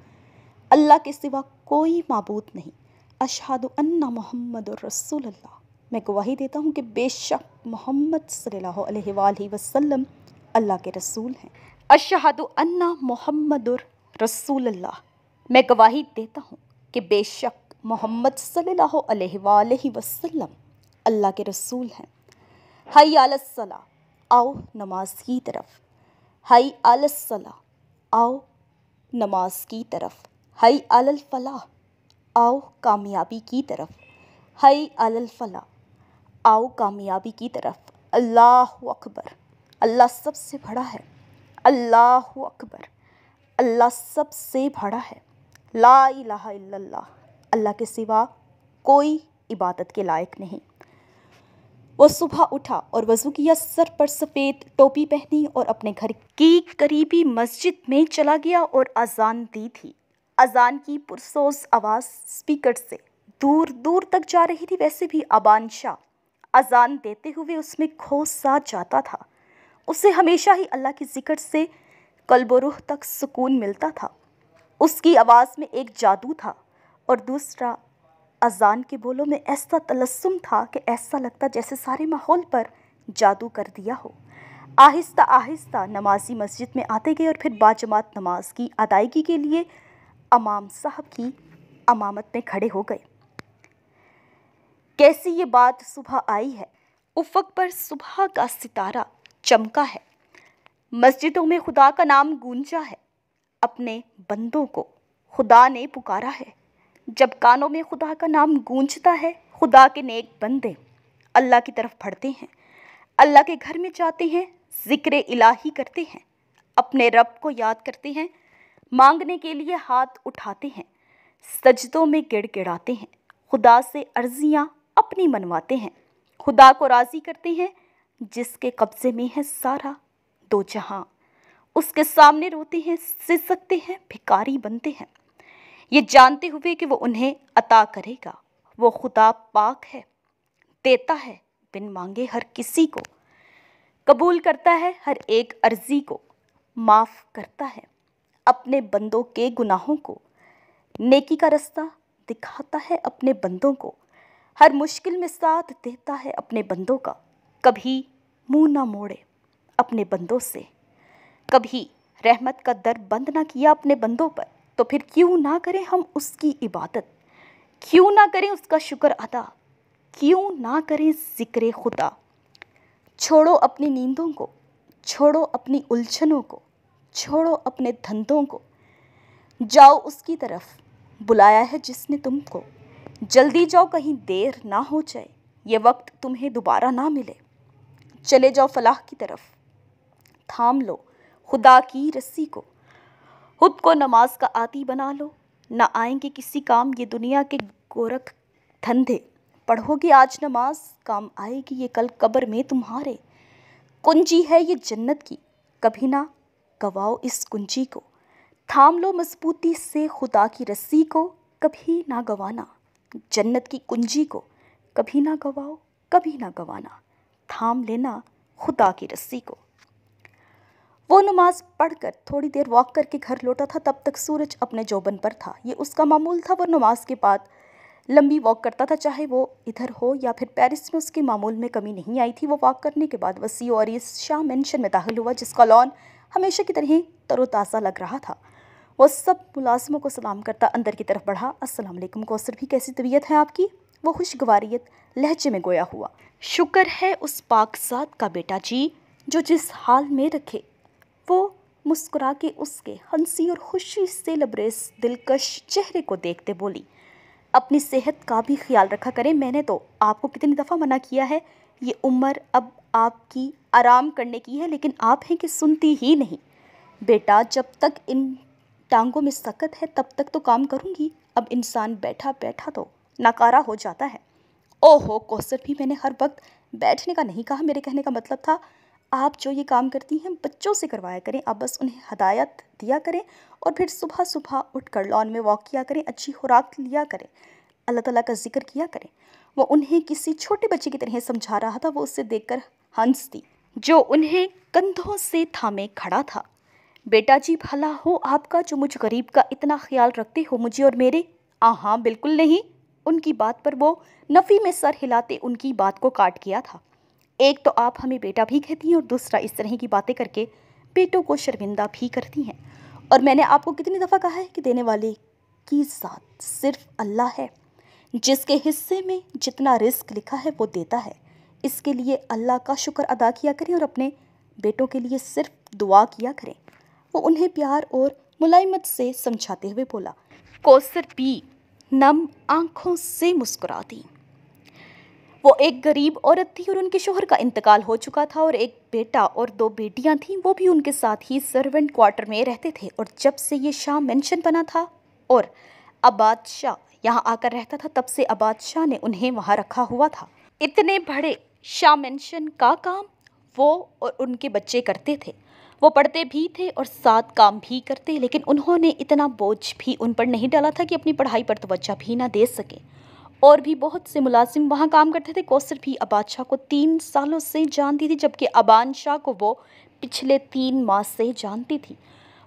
अल्लाह के सिवा कोई मबूत नहीं अशहद अन्ना मोहम्मद रसूल अल्लाह मैं गवाही देता हूँ कि बेशक मोहम्मद सल्लल्लाहु अलैहि वसल्लम अल्लाह के रसूल हैं अशहद अन्ना मोहम्मद रसूल मैं गवाही देता हूँ कि बेशक मोहम्मद सल्लल्लाहु अलैहि वसल्लम अल्लाह के रसूल हैं हई आलसला आओ नमाज की तरफ हई आलसला आओ नमाज की तरफ हई आलल फलाह आओ कामयाबी की तरफ हई आलल फलाह आओ कामयाबी की तरफ अल्लाह अकबर अल्लाह सबसे बड़ा है अल्लाह अकबर अल्लाह सबसे बड़ा है ला इलाहा इल्लल्लाह अल्लाह के सिवा कोई इबादत के लायक नहीं वो सुबह उठा और वज़ू किया सर पर सफ़ेद टोपी पहनी और अपने घर की करीबी मस्जिद में चला गया और अजान दी थी अजान की पुरसोस आवाज़ स्पीकर से दूर दूर तक जा रही थी वैसे भी अबान शाह अजान देते हुए उसमें खो सा जाता था उसे हमेशा ही अल्लाह के ज़िक्र से कलबरुह तक सुकून मिलता था उसकी आवाज़ में एक जादू था और दूसरा अजान के बोलों में ऐसा तलस्म था कि ऐसा लगता जैसे सारे माहौल पर जादू कर दिया हो आहिस्ता आहिस्ता नमाजी मस्जिद में आते गए और फिर बाजमात नमाज की अदायगी के लिए अमाम साहब की अमामत में खड़े हो गए कैसी ये बात सुबह आई है उफक पर सुबह का सितारा चमका है मस्जिदों में खुदा का नाम गूंजा है अपने बंदों को खुदा ने पुकारा है जब कानों में खुदा का नाम गूंजता है खुदा के नेक बंदे अल्लाह की तरफ बढ़ते हैं अल्लाह के घर में जाते हैं ज़िक्र इलाही करते हैं अपने रब को याद करते हैं मांगने के लिए हाथ उठाते हैं सजदों में गिड़गिड़ाते हैं खुदा से अर्जियाँ अपनी मनवाते हैं खुदा को राज़ी करते हैं जिसके कब्ज़े में है सारा दो जहां उसके सामने रोते हैं सिसकते हैं भिकारी बनते हैं ये जानते हुए कि वो उन्हें अता करेगा वो खुदा पाक है देता है बिन मांगे हर किसी को कबूल करता है हर एक अर्जी को माफ़ करता है अपने बंदों के गुनाहों को नेकी का रास्ता दिखाता है अपने बंदों को हर मुश्किल में साथ देता है अपने बंदों का कभी मुंह ना मोड़े अपने बंदों से कभी रहमत का दर बंद ना किया अपने बंदों पर तो फिर क्यों ना करें हम उसकी इबादत क्यों ना करें उसका शुक्र अदा क्यों ना करें जिक्र खुदा छोड़ो अपनी नींदों को छोड़ो अपनी उलझनों को छोड़ो अपने धंधों को जाओ उसकी तरफ बुलाया है जिसने तुमको जल्दी जाओ कहीं देर ना हो जाए ये वक्त तुम्हें दोबारा ना मिले चले जाओ फलाह की तरफ थाम लो खुदा की रस्सी को खुद को नमाज का आती बना लो ना आएंगे किसी काम ये दुनिया के गोरख धंधे पढ़ोगे आज नमाज काम आएगी ये कल कब्र में तुम्हारे कुंजी है ये जन्नत की कभी ना गवाओ इस कुंजी को थाम लो मजबूती से खुदा की रस्सी को कभी ना गवाना जन्नत की कुंजी को कभी ना गवाओ कभी ना गवाना थाम लेना खुदा की रस्सी को वो नमाज पढ़कर थोड़ी देर वॉक करके घर लौटा था तब तक सूरज अपने जोबन पर था ये उसका मामूल था वो नमाज के बाद लंबी वॉक करता था चाहे वो इधर हो या फिर पेरिस में उसके मामूल में कमी नहीं आई थी वो वॉक करने के बाद वसी और इस शाह मैंशन में दाखिल हुआ जिसका लॉन हमेशा की तरह तरोताज़ा लग रहा था वो सब मुलाजमों को सलाम करता अंदर की तरफ बढ़ा अस्सलाम वालेकुम कौसर भी कैसी तबीयत है आपकी वो खुशगवारीत लहजे में गोया हुआ शुक्र है उस पाकजात का बेटा जी जो जिस हाल में रखे वो मुस्कुरा के उसके हंसी और खुशी से लबरेस दिलकश चेहरे को देखते बोली अपनी सेहत का भी ख्याल रखा करें मैंने तो आपको कितनी दफ़ा मना किया है ये उम्र अब आपकी आराम करने की है लेकिन आप हैं कि सुनती ही नहीं बेटा जब तक इन टांगों में सख्त है तब तक तो काम करूँगी अब इंसान बैठा बैठा तो नाकारा हो जाता है ओहो कोसर भी मैंने हर वक्त बैठने का नहीं कहा मेरे कहने का मतलब था आप जो ये काम करती हैं बच्चों से करवाया करें आप बस उन्हें हदायत दिया करें और फिर सुबह सुबह उठ कर लॉन में वॉक किया करें अच्छी खुराक लिया करें अल्लाह तला का जिक्र किया करें वो उन्हें किसी छोटे बच्चे की तरह समझा रहा था वो उसे देखकर हंस दी जो उन्हें कंधों से थामे खड़ा था बेटा जी भला हो आपका जो मुझ गरीब का इतना ख्याल रखते हो मुझे और मेरे आ हाँ, हाँ बिल्कुल नहीं उनकी बात पर वो नफ़ी में सर हिलाते उनकी बात को काट किया था एक तो आप हमें बेटा भी कहती हैं और दूसरा इस तरह की बातें करके बेटों को शर्मिंदा भी करती हैं और मैंने आपको कितनी दफ़ा कहा है कि देने वाले की ज़ात सिर्फ अल्लाह है जिसके हिस्से में जितना रिस्क लिखा है वो देता है इसके लिए अल्लाह का शुक्र अदा किया करें और अपने बेटों के लिए सिर्फ दुआ किया करें वो उन्हें प्यार और मुलायमत से समझाते हुए बोला कोसर पी नम आंखों से मुस्कुरा दी वो एक गरीब औरत थी और उनके शोहर का इंतकाल हो चुका था और एक बेटा और दो बेटियां थीं वो भी उनके साथ ही सर्वेंट क्वार्टर में रहते थे और जब से ये शाह मेंशन बना था और अबाद शाह यहाँ आकर रहता था तब से अबाद शाह ने उन्हें वहाँ रखा हुआ था इतने बड़े शाह मेंशन का काम वो और उनके बच्चे करते थे वो पढ़ते भी थे और साथ काम भी करते लेकिन उन्होंने इतना बोझ भी उन पर नहीं डाला था कि अपनी पढ़ाई पर तोज्जा भी ना दे सकें और भी बहुत से मुलाजिम वहाँ काम करते थे कौसर भी अबाद शाह को तीन सालों से जानती थी जबकि अबान शाह को वो पिछले तीन माह से जानती थी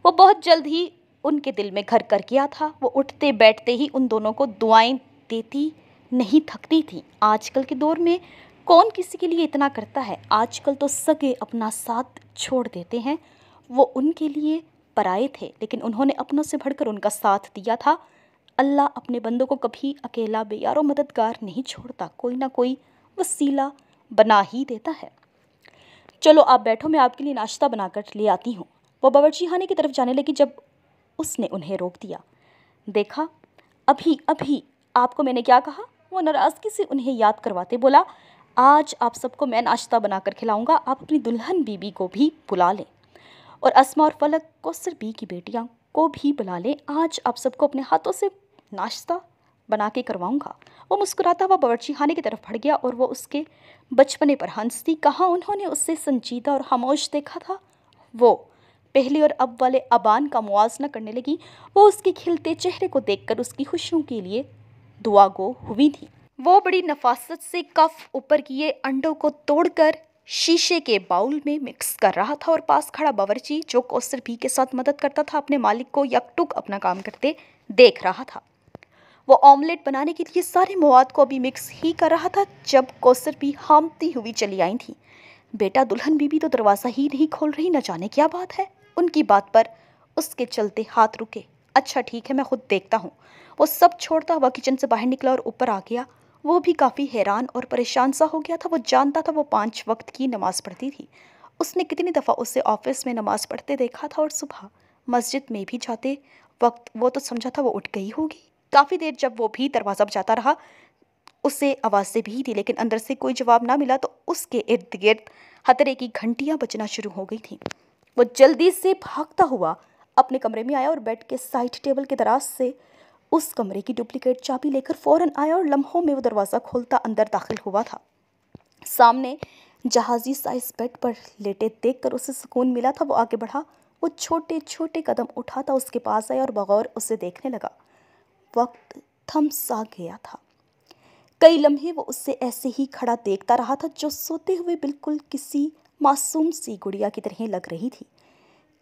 वो बहुत जल्द ही उनके दिल में घर कर गया था वो उठते बैठते ही उन दोनों को दुआएं देती नहीं थकती थी आजकल के दौर में कौन किसी के लिए इतना करता है आजकल तो सगे अपना साथ छोड़ देते हैं वो उनके लिए पराए थे लेकिन उन्होंने अपनों से भड़कर उनका साथ दिया था अल्लाह अपने बंदों को कभी अकेला बेयारो मददगार नहीं छोड़ता कोई ना कोई वसीला बना ही देता है चलो आप बैठो मैं आपके लिए नाश्ता बनाकर ले आती हूँ वो बावर्ची खाने की तरफ जाने लगी जब उसने उन्हें रोक दिया देखा अभी अभी आपको मैंने क्या कहा वो नाराज़गी से उन्हें याद करवाते बोला आज आप सबको मैं नाश्ता बनाकर खिलाऊंगा आप अपनी दुल्हन बीबी को भी बुला लें और असमा और फलक कौसर बी की बेटियाँ को भी बुला लें आज आप सबको अपने हाथों से नाश्ता बना के करवाऊँगा वो मुस्कुराता हुआ बावर्ची खाने की तरफ बढ़ गया और वो उसके बचपने पर हंसती कहाँ उन्होंने उससे संजीदा और खामोश देखा था वो पहले और अब वाले अबान का मुआजना करने लगी वो उसके खिलते चेहरे को देखकर उसकी खुशियों के लिए दुआ गो हुई थी वो बड़ी नफासत से कफ ऊपर किए अंडों को तोड़कर शीशे के बाउल में मिक्स कर रहा था और पास खड़ा बावरची जो कोसर भी के साथ मदद करता था अपने मालिक को यकटुक अपना काम करते देख रहा था वो ऑमलेट बनाने के लिए सारे मवाद को अभी मिक्स ही कर रहा था जब कोसर भी हामती हुई चली आई थी बेटा दुल्हन बीबी तो दरवाज़ा ही नहीं खोल रही न जाने क्या बात है उनकी बात पर उसके चलते हाथ रुके अच्छा ठीक है मैं खुद देखता हूँ वो सब छोड़ता हुआ किचन से बाहर निकला और ऊपर आ गया वो भी काफ़ी हैरान और परेशान सा हो गया था वो जानता था वो पाँच वक्त की नमाज़ पढ़ती थी उसने कितनी दफ़ा उसे ऑफिस में नमाज़ पढ़ते देखा था और सुबह मस्जिद में भी जाते वक्त वो तो समझा था वो उठ गई होगी काफ़ी देर जब वो भी दरवाज़ा बजाता रहा उससे आवाज़ से भी थी लेकिन अंदर से कोई जवाब ना मिला तो उसके इर्द गिर्द हतरे की घंटियाँ बजना शुरू हो गई थी वो जल्दी से भागता हुआ अपने कमरे में आया और बेड के साइड टेबल के दराज से उस कमरे की डुप्लीकेट चाबी लेकर फ़ौरन आया और लम्हों में वो दरवाज़ा खोलता अंदर दाखिल हुआ था सामने जहाज़ी साइज बेड पर लेटे देखकर उसे सुकून मिला था वो आगे बढ़ा वो छोटे छोटे कदम उठाता उसके पास आया और बगौर उसे देखने लगा वक्त थम सा गया था कई लम्हे वो उससे ऐसे ही खड़ा देखता रहा था जो सोते हुए बिल्कुल किसी मासूम सी गुड़िया की तरह लग रही थी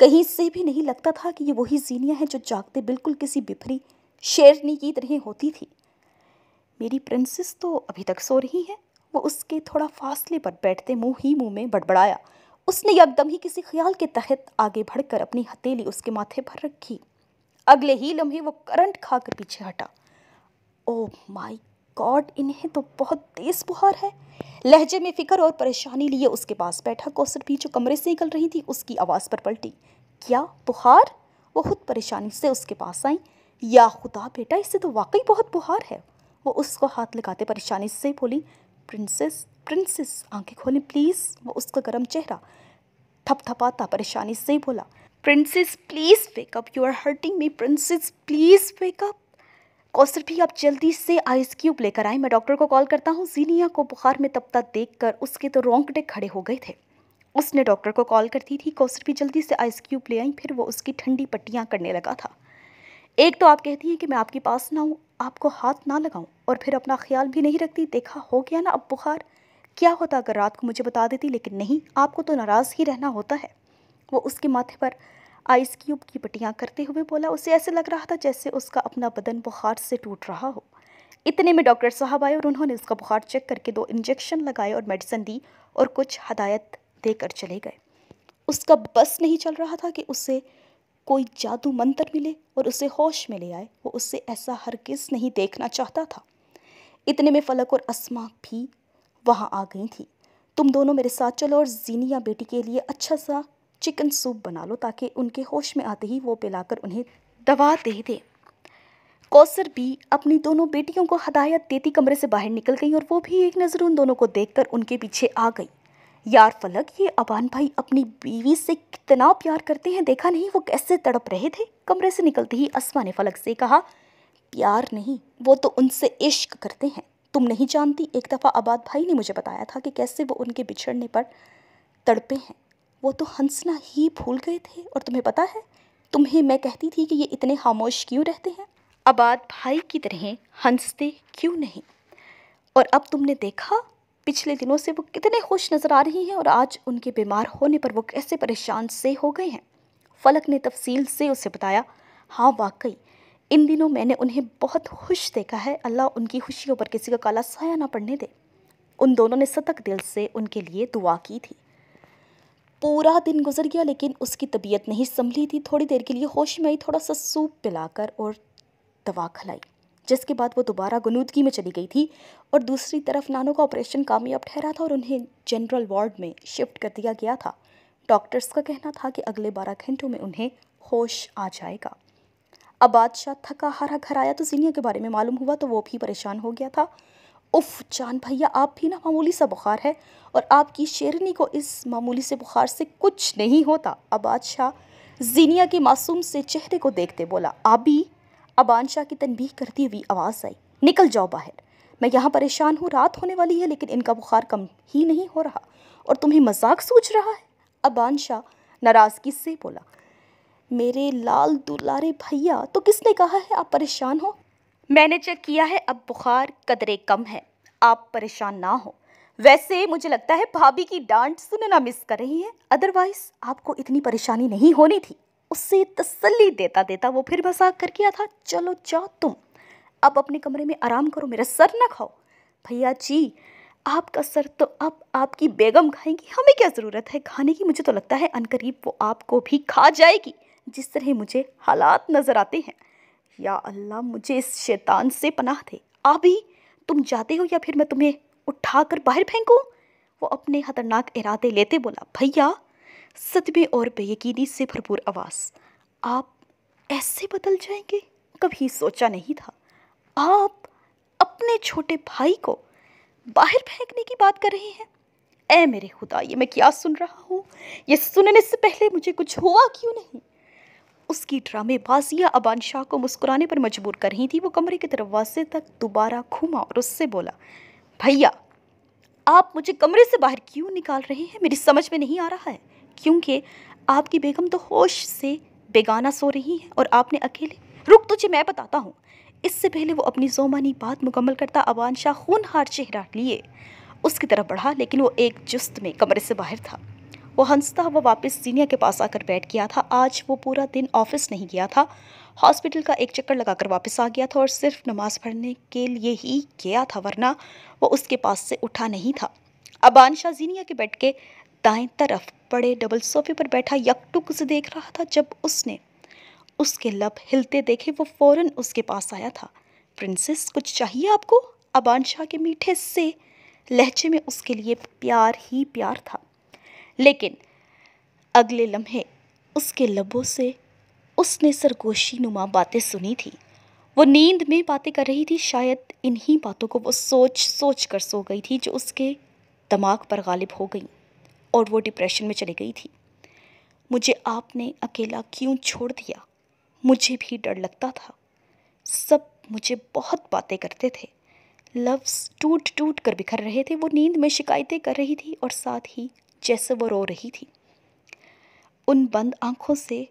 कहीं से भी नहीं लगता था कि ये वही जीनिया है जो जागते बिल्कुल किसी बिफरी शेरनी की तरह होती थी मेरी प्रिंसेस तो अभी तक सो रही है वो उसके थोड़ा फासले पर बैठते मुंह ही मुंह में बड़बड़ाया उसने यकदम ही किसी ख्याल के तहत आगे बढ़कर अपनी हथेली उसके माथे पर रखी अगले ही लम्हे वो करंट खाकर पीछे हटा ओ माय गॉड इन्हें तो बहुत तेज बुहार है लहजे में फिक्र और परेशानी लिए उसके पास बैठा कोसर भी जो कमरे से निकल रही थी उसकी आवाज़ पर पलटी क्या बुखार वो खुद परेशानी से उसके पास आई या खुदा बेटा इससे तो वाकई बहुत बुहार है वो उसको हाथ लगाते परेशानी से बोली प्रिंसेस प्रिंसेस आंखें खोलें प्लीज़ वो उसका गर्म चेहरा थपथपाता परेशानी से बोला princess please wake up you are hurting me princess please wake up Kausar भी आप जल्दी से आइस क्यूब लेकर आए मैं डॉक्टर को कॉल करता हूँ जीनिया को बुखार में तपता देख कर उसके तो रोंगटे खड़े हो गए थे उसने डॉक्टर को कॉल कर दी थी कौसर भी जल्दी से आइस क्यूब ले आई फिर वो उसकी ठंडी पट्टियाँ करने लगा था एक तो आप कहती हैं कि मैं आपके पास ना हूँ आपको हाथ ना लगाऊं और फिर अपना ख्याल भी नहीं रखती देखा हो गया ना अब बुखार क्या होता अगर रात को मुझे बता देती लेकिन नहीं आपको तो नाराज़ ही रहना होता है वो उसके माथे पर आइस क्यूब की पटियाँ करते हुए बोला उसे ऐसे लग रहा था जैसे उसका अपना बदन बुखार से टूट रहा हो इतने में डॉक्टर साहब आए और उन्होंने उसका बुखार चेक करके दो इंजेक्शन लगाए और मेडिसिन दी और कुछ हदायत देकर चले गए उसका बस नहीं चल रहा था कि उसे कोई जादू मंत्र मिले और उसे होश में ले आए वो उससे ऐसा हरगिज नहीं देखना चाहता था इतने में फलक और असमा भी वहाँ आ गई थी तुम दोनों मेरे साथ चलो और जीनिया बेटी के लिए अच्छा सा चिकन सूप बना लो ताकि उनके होश में आते ही वो पिलाकर उन्हें दवा दे दे कौसर भी अपनी दोनों बेटियों को हदायत देती कमरे से बाहर निकल गई और वो भी एक नज़र उन दोनों को देखकर उनके पीछे आ गई यार फलक ये अबान भाई अपनी बीवी से कितना प्यार करते हैं देखा नहीं वो कैसे तड़प रहे थे कमरे से निकलते ही असमा ने फलक से कहा प्यार नहीं वो तो उनसे इश्क करते हैं तुम नहीं जानती एक दफ़ा आबाद भाई ने मुझे बताया था कि कैसे वो उनके बिछड़ने पर तड़पे हैं वो तो हंसना ही भूल गए थे और तुम्हें पता है तुम्हें मैं कहती थी कि ये इतने खामोश क्यों रहते हैं आबाद भाई की तरह हंसते क्यों नहीं और अब तुमने देखा पिछले दिनों से वो कितने खुश नज़र आ रही हैं और आज उनके बीमार होने पर वो कैसे परेशान से हो गए हैं फलक ने तफसील से उसे बताया हाँ वाकई इन दिनों मैंने उन्हें बहुत खुश देखा है अल्लाह उनकी खुशियों पर किसी का काला साया ना पड़ने दे उन दोनों ने सतक दिल से उनके लिए दुआ की थी पूरा दिन गुजर गया लेकिन उसकी तबीयत नहीं संभली थी थोड़ी देर के लिए होश में आई थोड़ा सा सूप पिलाकर और दवा खिलाई जिसके बाद वो दोबारा गनूदगी में चली गई थी और दूसरी तरफ नानो का ऑपरेशन कामयाब ठहरा था और उन्हें जनरल वार्ड में शिफ्ट कर दिया गया था डॉक्टर्स का कहना था कि अगले बारह घंटों में उन्हें होश आ जाएगा अब बादशाह थका हारा घर आया तो जीनिया के बारे में मालूम हुआ तो वो भी परेशान हो गया था उफ जान भैया आप भी ना मामूली सा बुखार है और आपकी शेरनी को इस मामूली से बुखार से कुछ नहीं होता अब बादशाह जीनिया के मासूम से चेहरे को देखते बोला आबी अबान शाह की तनबीह करती हुई आवाज़ आई निकल जाओ बाहर मैं यहाँ परेशान हूँ रात होने वाली है लेकिन इनका बुखार कम ही नहीं हो रहा और तुम्हें मजाक सूझ रहा है अबान शाह नाराज़गी से बोला मेरे लाल दुलारे भैया तो किसने कहा है आप परेशान हो मैंने चेक किया है अब बुखार कदरे कम है आप परेशान ना हो वैसे मुझे लगता है भाभी की डांट सुनना मिस कर रही है अदरवाइज़ आपको इतनी परेशानी नहीं होनी थी उससे तसल्ली देता देता वो फिर मजाक कर किया था चलो जाओ तुम अब अपने कमरे में आराम करो मेरा सर ना खाओ भैया जी आपका सर तो अब आपकी बेगम खाएंगी हमें क्या ज़रूरत है खाने की मुझे तो लगता है अनकरीब वो आपको भी खा जाएगी जिस तरह मुझे हालात नज़र आते हैं या अल्लाह मुझे इस शैतान से पनाह दे अभी तुम जाते हो या फिर मैं तुम्हें उठा कर बाहर फेंकूँ वो अपने खतरनाक इरादे लेते बोला भैया सदमे और बेयकीनी से भरपूर आवाज़ आप ऐसे बदल जाएंगे कभी सोचा नहीं था आप अपने छोटे भाई को बाहर फेंकने की बात कर रहे हैं ऐ मेरे खुदा ये मैं क्या सुन रहा हूँ ये सुनने से पहले मुझे कुछ हुआ क्यों नहीं उसकी ड्रामे बाजिया अबान शाह को मुस्कुराने पर मजबूर कर रही थी वो कमरे के दरवाजे तक दोबारा घूमा और उससे बोला भैया आप मुझे कमरे से बाहर क्यों निकाल रहे हैं मेरी समझ में नहीं आ रहा है क्योंकि आपकी बेगम तो होश से बेगाना सो रही है और आपने अकेले रुक तुझे मैं बताता हूँ इससे पहले वो अपनी जोमानी बात मुकम्मल करता अवान शाह खून हार चेहरा लिए उसकी तरफ बढ़ा लेकिन वो एक जुस्त में कमरे से बाहर था वो हंसता हुआ वापस सीनिया के पास आकर बैठ गया था आज वो पूरा दिन ऑफिस नहीं गया था हॉस्पिटल का एक चक्कर लगाकर वापस आ गया था और सिर्फ नमाज़ पढ़ने के लिए ही गया था वरना वो उसके पास से उठा नहीं था अबान शाह जीनिया के बैठ के दाएं तरफ बड़े डबल सोफे पर बैठा यकटुक से देख रहा था जब उसने उसके लब हिलते देखे वो फौरन उसके पास आया था प्रिंसेस कुछ चाहिए आपको अबान शाह के मीठे से लहजे में उसके लिए प्यार ही प्यार था लेकिन अगले लम्हे उसके लबों से उसने सरगोशी नुमा बातें सुनी थी वो नींद में बातें कर रही थी शायद इन्हीं बातों को वो सोच सोच कर सो गई थी जो उसके दिमाग पर गालिब हो गई और वो डिप्रेशन में चली गई थी मुझे आपने अकेला क्यों छोड़ दिया मुझे भी डर लगता था सब मुझे बहुत बातें करते थे लव्स टूट टूट कर बिखर रहे थे वो नींद में शिकायतें कर रही थी और साथ ही जैसे वो रो रही थी उन बंद आंखों से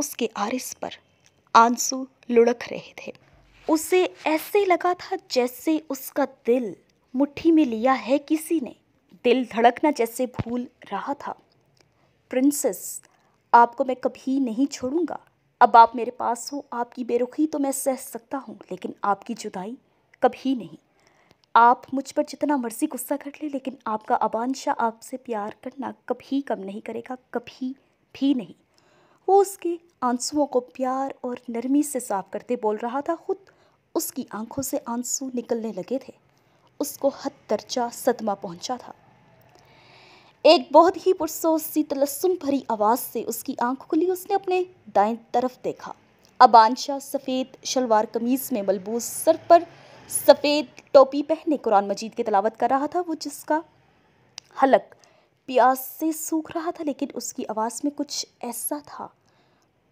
उसके आरिस पर आंसू लुढ़क रहे थे उसे ऐसे लगा था जैसे उसका दिल मुट्ठी में लिया है किसी ने दिल धड़कना जैसे भूल रहा था प्रिंसेस आपको मैं कभी नहीं छोड़ूंगा अब आप मेरे पास हो आपकी बेरुखी तो मैं सह सकता हूँ लेकिन आपकी जुदाई कभी नहीं आप मुझ पर जितना मर्जी गुस्सा कर ले, लेकिन आपका अबानशा आपसे प्यार करना कभी कम नहीं करेगा कभी भी नहीं वो उसके आंसुओं को प्यार और नरमी से साफ करते बोल रहा था खुद उसकी आंखों से आंसू निकलने लगे थे उसको हद दर्जा सदमा पहुंचा था एक बहुत ही पुरसोस सी भरी आवाज़ से उसकी आंख खुली उसने अपने दाएं तरफ देखा अबानशाह सफ़ेद शलवार कमीज़ में मलबूस सर पर सफ़ेद टोपी पहने कुरान मजीद की तलावत कर रहा था वो जिसका हलक प्यास से सूख रहा था लेकिन उसकी आवाज़ में कुछ ऐसा था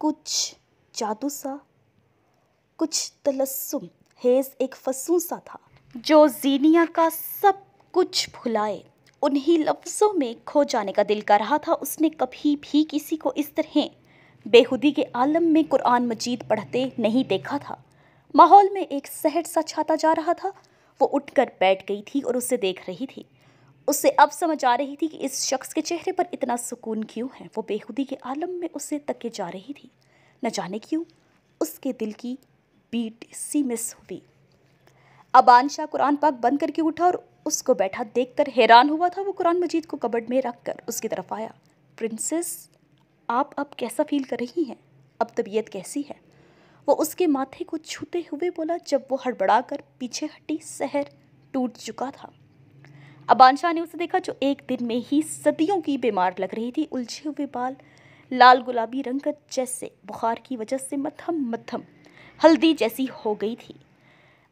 कुछ जादू सा कुछ तलस्म हेज़ एक फसूसा था जो जीनिया का सब कुछ भुलाए उन्हीं लफ्ज़ों में खो जाने का दिल कर रहा था उसने कभी भी किसी को इस तरह बेहुदी के आलम में कुरान मजीद पढ़ते नहीं देखा था माहौल में एक सहट सा छाता जा रहा था वो उठकर बैठ गई थी और उसे देख रही थी उसे अब समझ आ रही थी कि इस शख्स के चेहरे पर इतना सुकून क्यों है वो बेहुदी के आलम में उसे तके जा रही थी न जाने क्यों उसके दिल की बीट सी मिस हुई अबान शाह कुरान पाक बंद करके उठा और उसको बैठा देखकर हैरान हुआ था वो कुरान मजीद को कबड में रख कर उसकी तरफ आया प्रिंसेस आप अब कैसा फील कर रही हैं अब तबीयत कैसी है वो उसके माथे को छूते हुए बोला जब वो हड़बड़ा कर पीछे हटी शहर टूट चुका था अबान शाह ने उसे देखा जो एक दिन में ही सदियों की बीमार लग रही थी उलझे हुए बाल लाल गुलाबी रंगत जैसे बुखार की वजह से मथम मथम हल्दी जैसी हो गई थी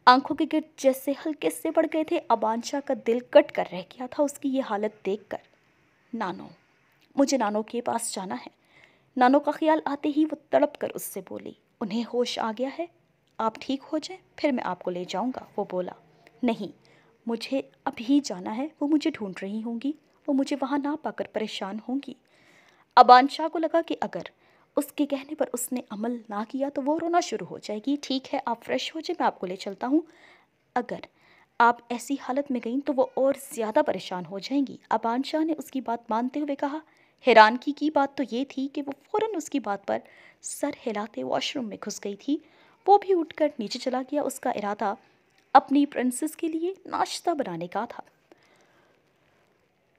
आंखों के गिर जैसे हल्के से पड़ गए थे अबांशा का दिल कट कर रह गया था उसकी ये हालत देखकर नानो मुझे नानो के पास जाना है नानो का ख्याल आते ही वो तड़प कर उससे बोली उन्हें होश आ गया है आप ठीक हो जाए फिर मैं आपको ले जाऊंगा वो बोला नहीं मुझे अभी जाना है वो मुझे ढूंढ रही होंगी वो मुझे वहाँ ना पाकर परेशान होंगी अबानशाह को लगा कि अगर उसके कहने पर उसने अमल ना किया तो वो रोना शुरू हो जाएगी ठीक है आप फ्रेश हो जाए मैं आपको ले चलता हूँ अगर आप ऐसी हालत में गई तो वो और ज़्यादा परेशान हो जाएंगी अबान शाह ने उसकी बात मानते हुए कहा हैरान की बात तो ये थी कि वो फ़ौर उसकी बात पर सर हिलाते वॉशरूम में घुस गई थी वो भी उठकर नीचे चला गया उसका इरादा अपनी प्रिंसेस के लिए नाश्ता बनाने का था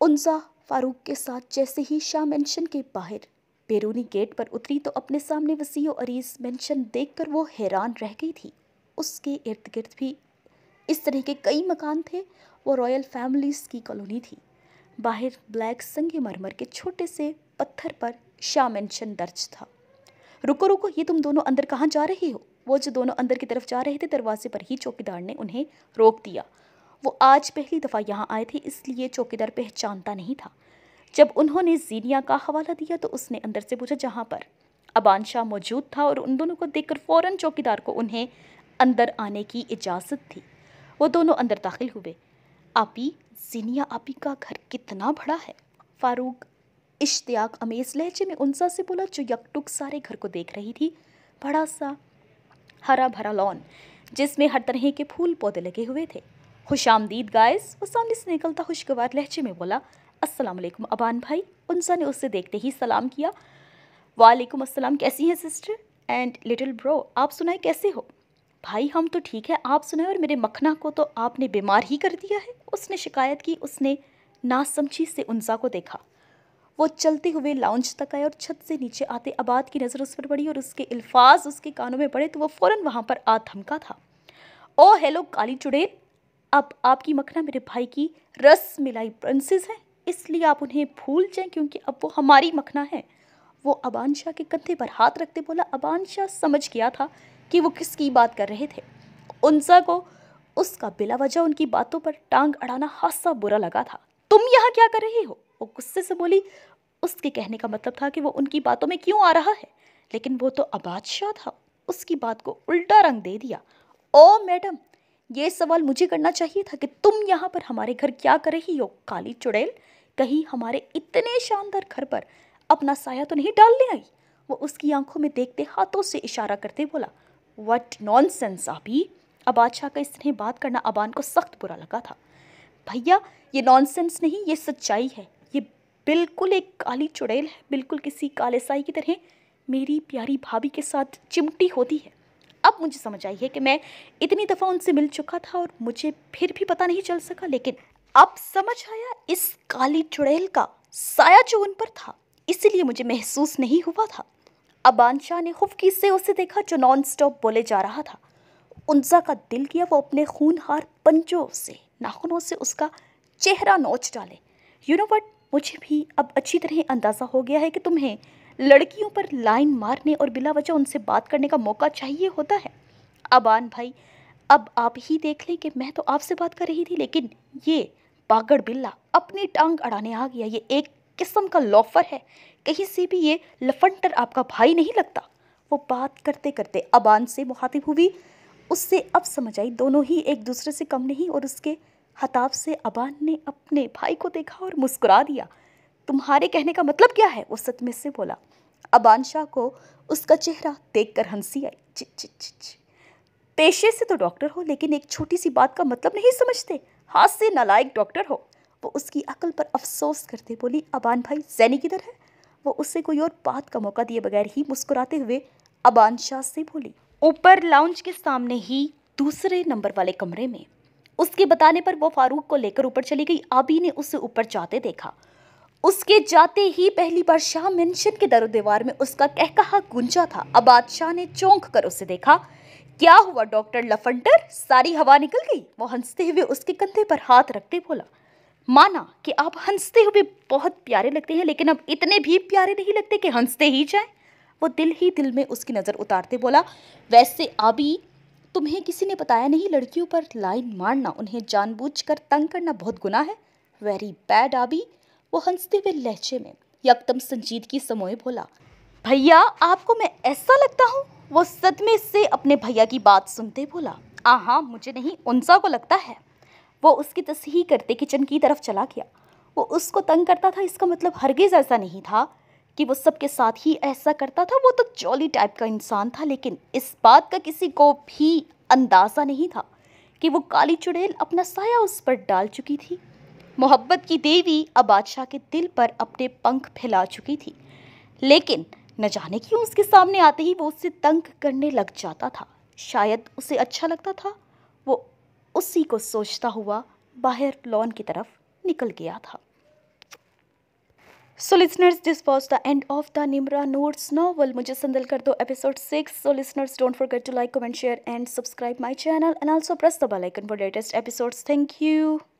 उनसा फारूक के साथ जैसे ही शाह मेंशन के बाहर बैरूनी गेट पर उतरी तो अपने सामने वसी अरीस मेंशन देखकर वो हैरान रह गई थी उसके इर्द गिर्द भी इस तरह के कई मकान थे वो रॉयल फैमिलीज़ की कॉलोनी थी बाहर ब्लैक संगे मरमर के छोटे से पत्थर पर शाह मेंशन दर्ज था रुको रुको ये तुम दोनों अंदर कहाँ जा रहे हो वो जो दोनों अंदर की तरफ जा रहे थे दरवाजे पर ही चौकीदार ने उन्हें रोक दिया वो आज पहली दफ़ा यहाँ आए थे इसलिए चौकीदार पहचानता नहीं था जब उन्होंने जीनिया का हवाला दिया तो उसने अंदर से पूछा जहाँ पर अबान शाह मौजूद था और उन दोनों को देखकर फ़ौरन चौकीदार को उन्हें अंदर आने की इजाज़त थी वो दोनों अंदर दाखिल हुए आपी जीनिया आपी का घर कितना बड़ा है फारूक इश्तियाक अमेज लहजे में उनसा से बोला जो यकटुक सारे घर को देख रही थी बड़ा सा हरा भरा लॉन जिसमें हर तरह के फूल पौधे लगे हुए थे खुश आमदीद गायस वो सामने से निकलता खुशगवार लहजे में बोला अस्सलाम वालेकुम अबान भाई उनसा ने उससे देखते ही सलाम किया वालेकुम अस्सलाम कैसी हैं सिस्टर एंड लिटिल ब्रो आप सुनाए कैसे हो भाई हम तो ठीक है आप सुनाए और मेरे मखना को तो आपने बीमार ही कर दिया है उसने शिकायत की उसने नासमझी से उनसा को देखा वो चलते हुए लाउंज तक आए और छत से नीचे आते आबाद की नज़र उस पर पड़ी और उसके अल्फाज उसके कानों में पड़े तो वो फ़ौर वहाँ पर आ धमका था ओ हेलो काली चुड़ेल अब आपकी मखना मेरे भाई की रस मिलाई प्रिंसेस है इसलिए आप उन्हें भूल जाएं क्योंकि अब वो हमारी मखना है वो अबान शाह के कंधे पर हाथ रखते बोला अबान शाह समझ गया था कि वो किसकी बात कर रहे थे उनसा को उसका बिला वजह उनकी बातों पर टांग अड़ाना हादसा बुरा लगा था तुम यहाँ क्या कर रहे हो वो गुस्से से बोली उसके कहने का मतलब था कि वो उनकी बातों में क्यों आ रहा है लेकिन वो तो अबाद शाह था उसकी बात को उल्टा रंग दे दिया ओ मैडम ये सवाल मुझे करना चाहिए था कि तुम यहाँ पर हमारे घर क्या कर रही हो काली चुड़ैल कहीं हमारे इतने शानदार घर पर अपना साया तो नहीं डालने आई वो उसकी आंखों में देखते हाथों से इशारा करते बोला वट नॉन सेंस अभी अब बादशाह का इस तरह बात करना अबान को सख्त बुरा लगा था भैया ये नॉनसेंस नहीं ये सच्चाई है ये बिल्कुल एक काली चुड़ैल है बिल्कुल किसी काले साई की तरह मेरी प्यारी भाभी के साथ चिमटी होती है अब मुझे समझ आई है कि मैं इतनी दफ़ा उनसे मिल चुका था और मुझे फिर भी पता नहीं चल सका लेकिन अब समझ आया इस काली चुड़ैल का साया जो उन पर था इसलिए मुझे महसूस नहीं हुआ था अबान शाह ने हुफकी से उसे देखा जो नॉन स्टॉप बोले जा रहा था उनजा का दिल किया वो अपने खूनहार पंजों से नाखूनों से उसका चेहरा नोच डाले यू नो बट मुझे भी अब अच्छी तरह अंदाज़ा हो गया है कि तुम्हें लड़कियों पर लाइन मारने और बिला वजह उनसे बात करने का मौका चाहिए होता है अबान भाई अब आप ही देख लें कि मैं तो आपसे बात कर रही थी लेकिन ये बागड़ बिल्ला अपनी टांग अड़ाने आ गया ये एक किस्म का लॉफर है कहीं से भी ये लफंटर आपका भाई नहीं लगता वो बात करते करते अबान से मुखातिब हुई उससे अब समझ आई दोनों ही एक दूसरे से कम नहीं और उसके हताब से अबान ने अपने भाई को देखा और मुस्कुरा दिया तुम्हारे कहने का मतलब क्या है वो सतमे से बोला अबान शाह को उसका चेहरा देख कर हंसी आई चिच चिच चिच पेशे से तो डॉक्टर हो लेकिन एक छोटी सी बात का मतलब नहीं समझते हाथ से नालायक डॉक्टर हो वो उसकी अकल पर अफसोस करते बोली अबान भाई जैनी किधर है वो उससे कोई और बात का मौका दिए बगैर ही मुस्कुराते हुए अबान शाह से बोली ऊपर लाउंज के सामने ही दूसरे नंबर वाले कमरे में उसके बताने पर वो फारूक को लेकर ऊपर चली गई आबी ने उसे ऊपर जाते देखा उसके जाते ही पहली बार शाह मेंशन के दर दीवार में उसका कहकहा गुंजा था अब बादशाह ने चौंक कर उसे देखा क्या हुआ डॉक्टर लफंटर सारी हवा निकल गई वो हंसते हुए उसके कंधे पर हाथ रखते बोला माना कि आप हंसते हुए बहुत प्यारे लगते हैं लेकिन अब इतने भी प्यारे नहीं लगते कि हंसते ही जाए वो दिल ही दिल में उसकी नज़र उतारते बोला वैसे अभी तुम्हें किसी ने बताया नहीं लड़कियों पर लाइन मारना उन्हें जानबूझकर तंग करना बहुत गुना है वेरी बैड आबी वो हंसते हुए लहजे में यकदम संजीदगी समोए बोला भैया आपको मैं ऐसा लगता हूँ वो सदमे से अपने भैया की बात सुनते बोला आ हाँ मुझे नहीं उनसा को लगता है वो उसकी तस्ही करते किचन की तरफ चला गया वो उसको तंग करता था इसका मतलब हरगिज़ ऐसा नहीं था कि वो सबके साथ ही ऐसा करता था वो तो जॉली टाइप का इंसान था लेकिन इस बात का किसी को भी अंदाज़ा नहीं था कि वो काली चुड़ैल अपना साया उस पर डाल चुकी थी मोहब्बत की देवी अब बादशाह के दिल पर अपने पंख फैला चुकी थी लेकिन न जाने क्यों उसके सामने आते ही वो उससे तंग करने लग जाता था शायद उसे अच्छा लगता था वो उसी को सोचता हुआ बाहर लॉन की तरफ निकल गया था so listeners this was the end of the Nimra notes novel मुझे संदल कर दो episode six so listeners don't forget to like comment share and subscribe my channel and also press the bell icon for latest episodes thank you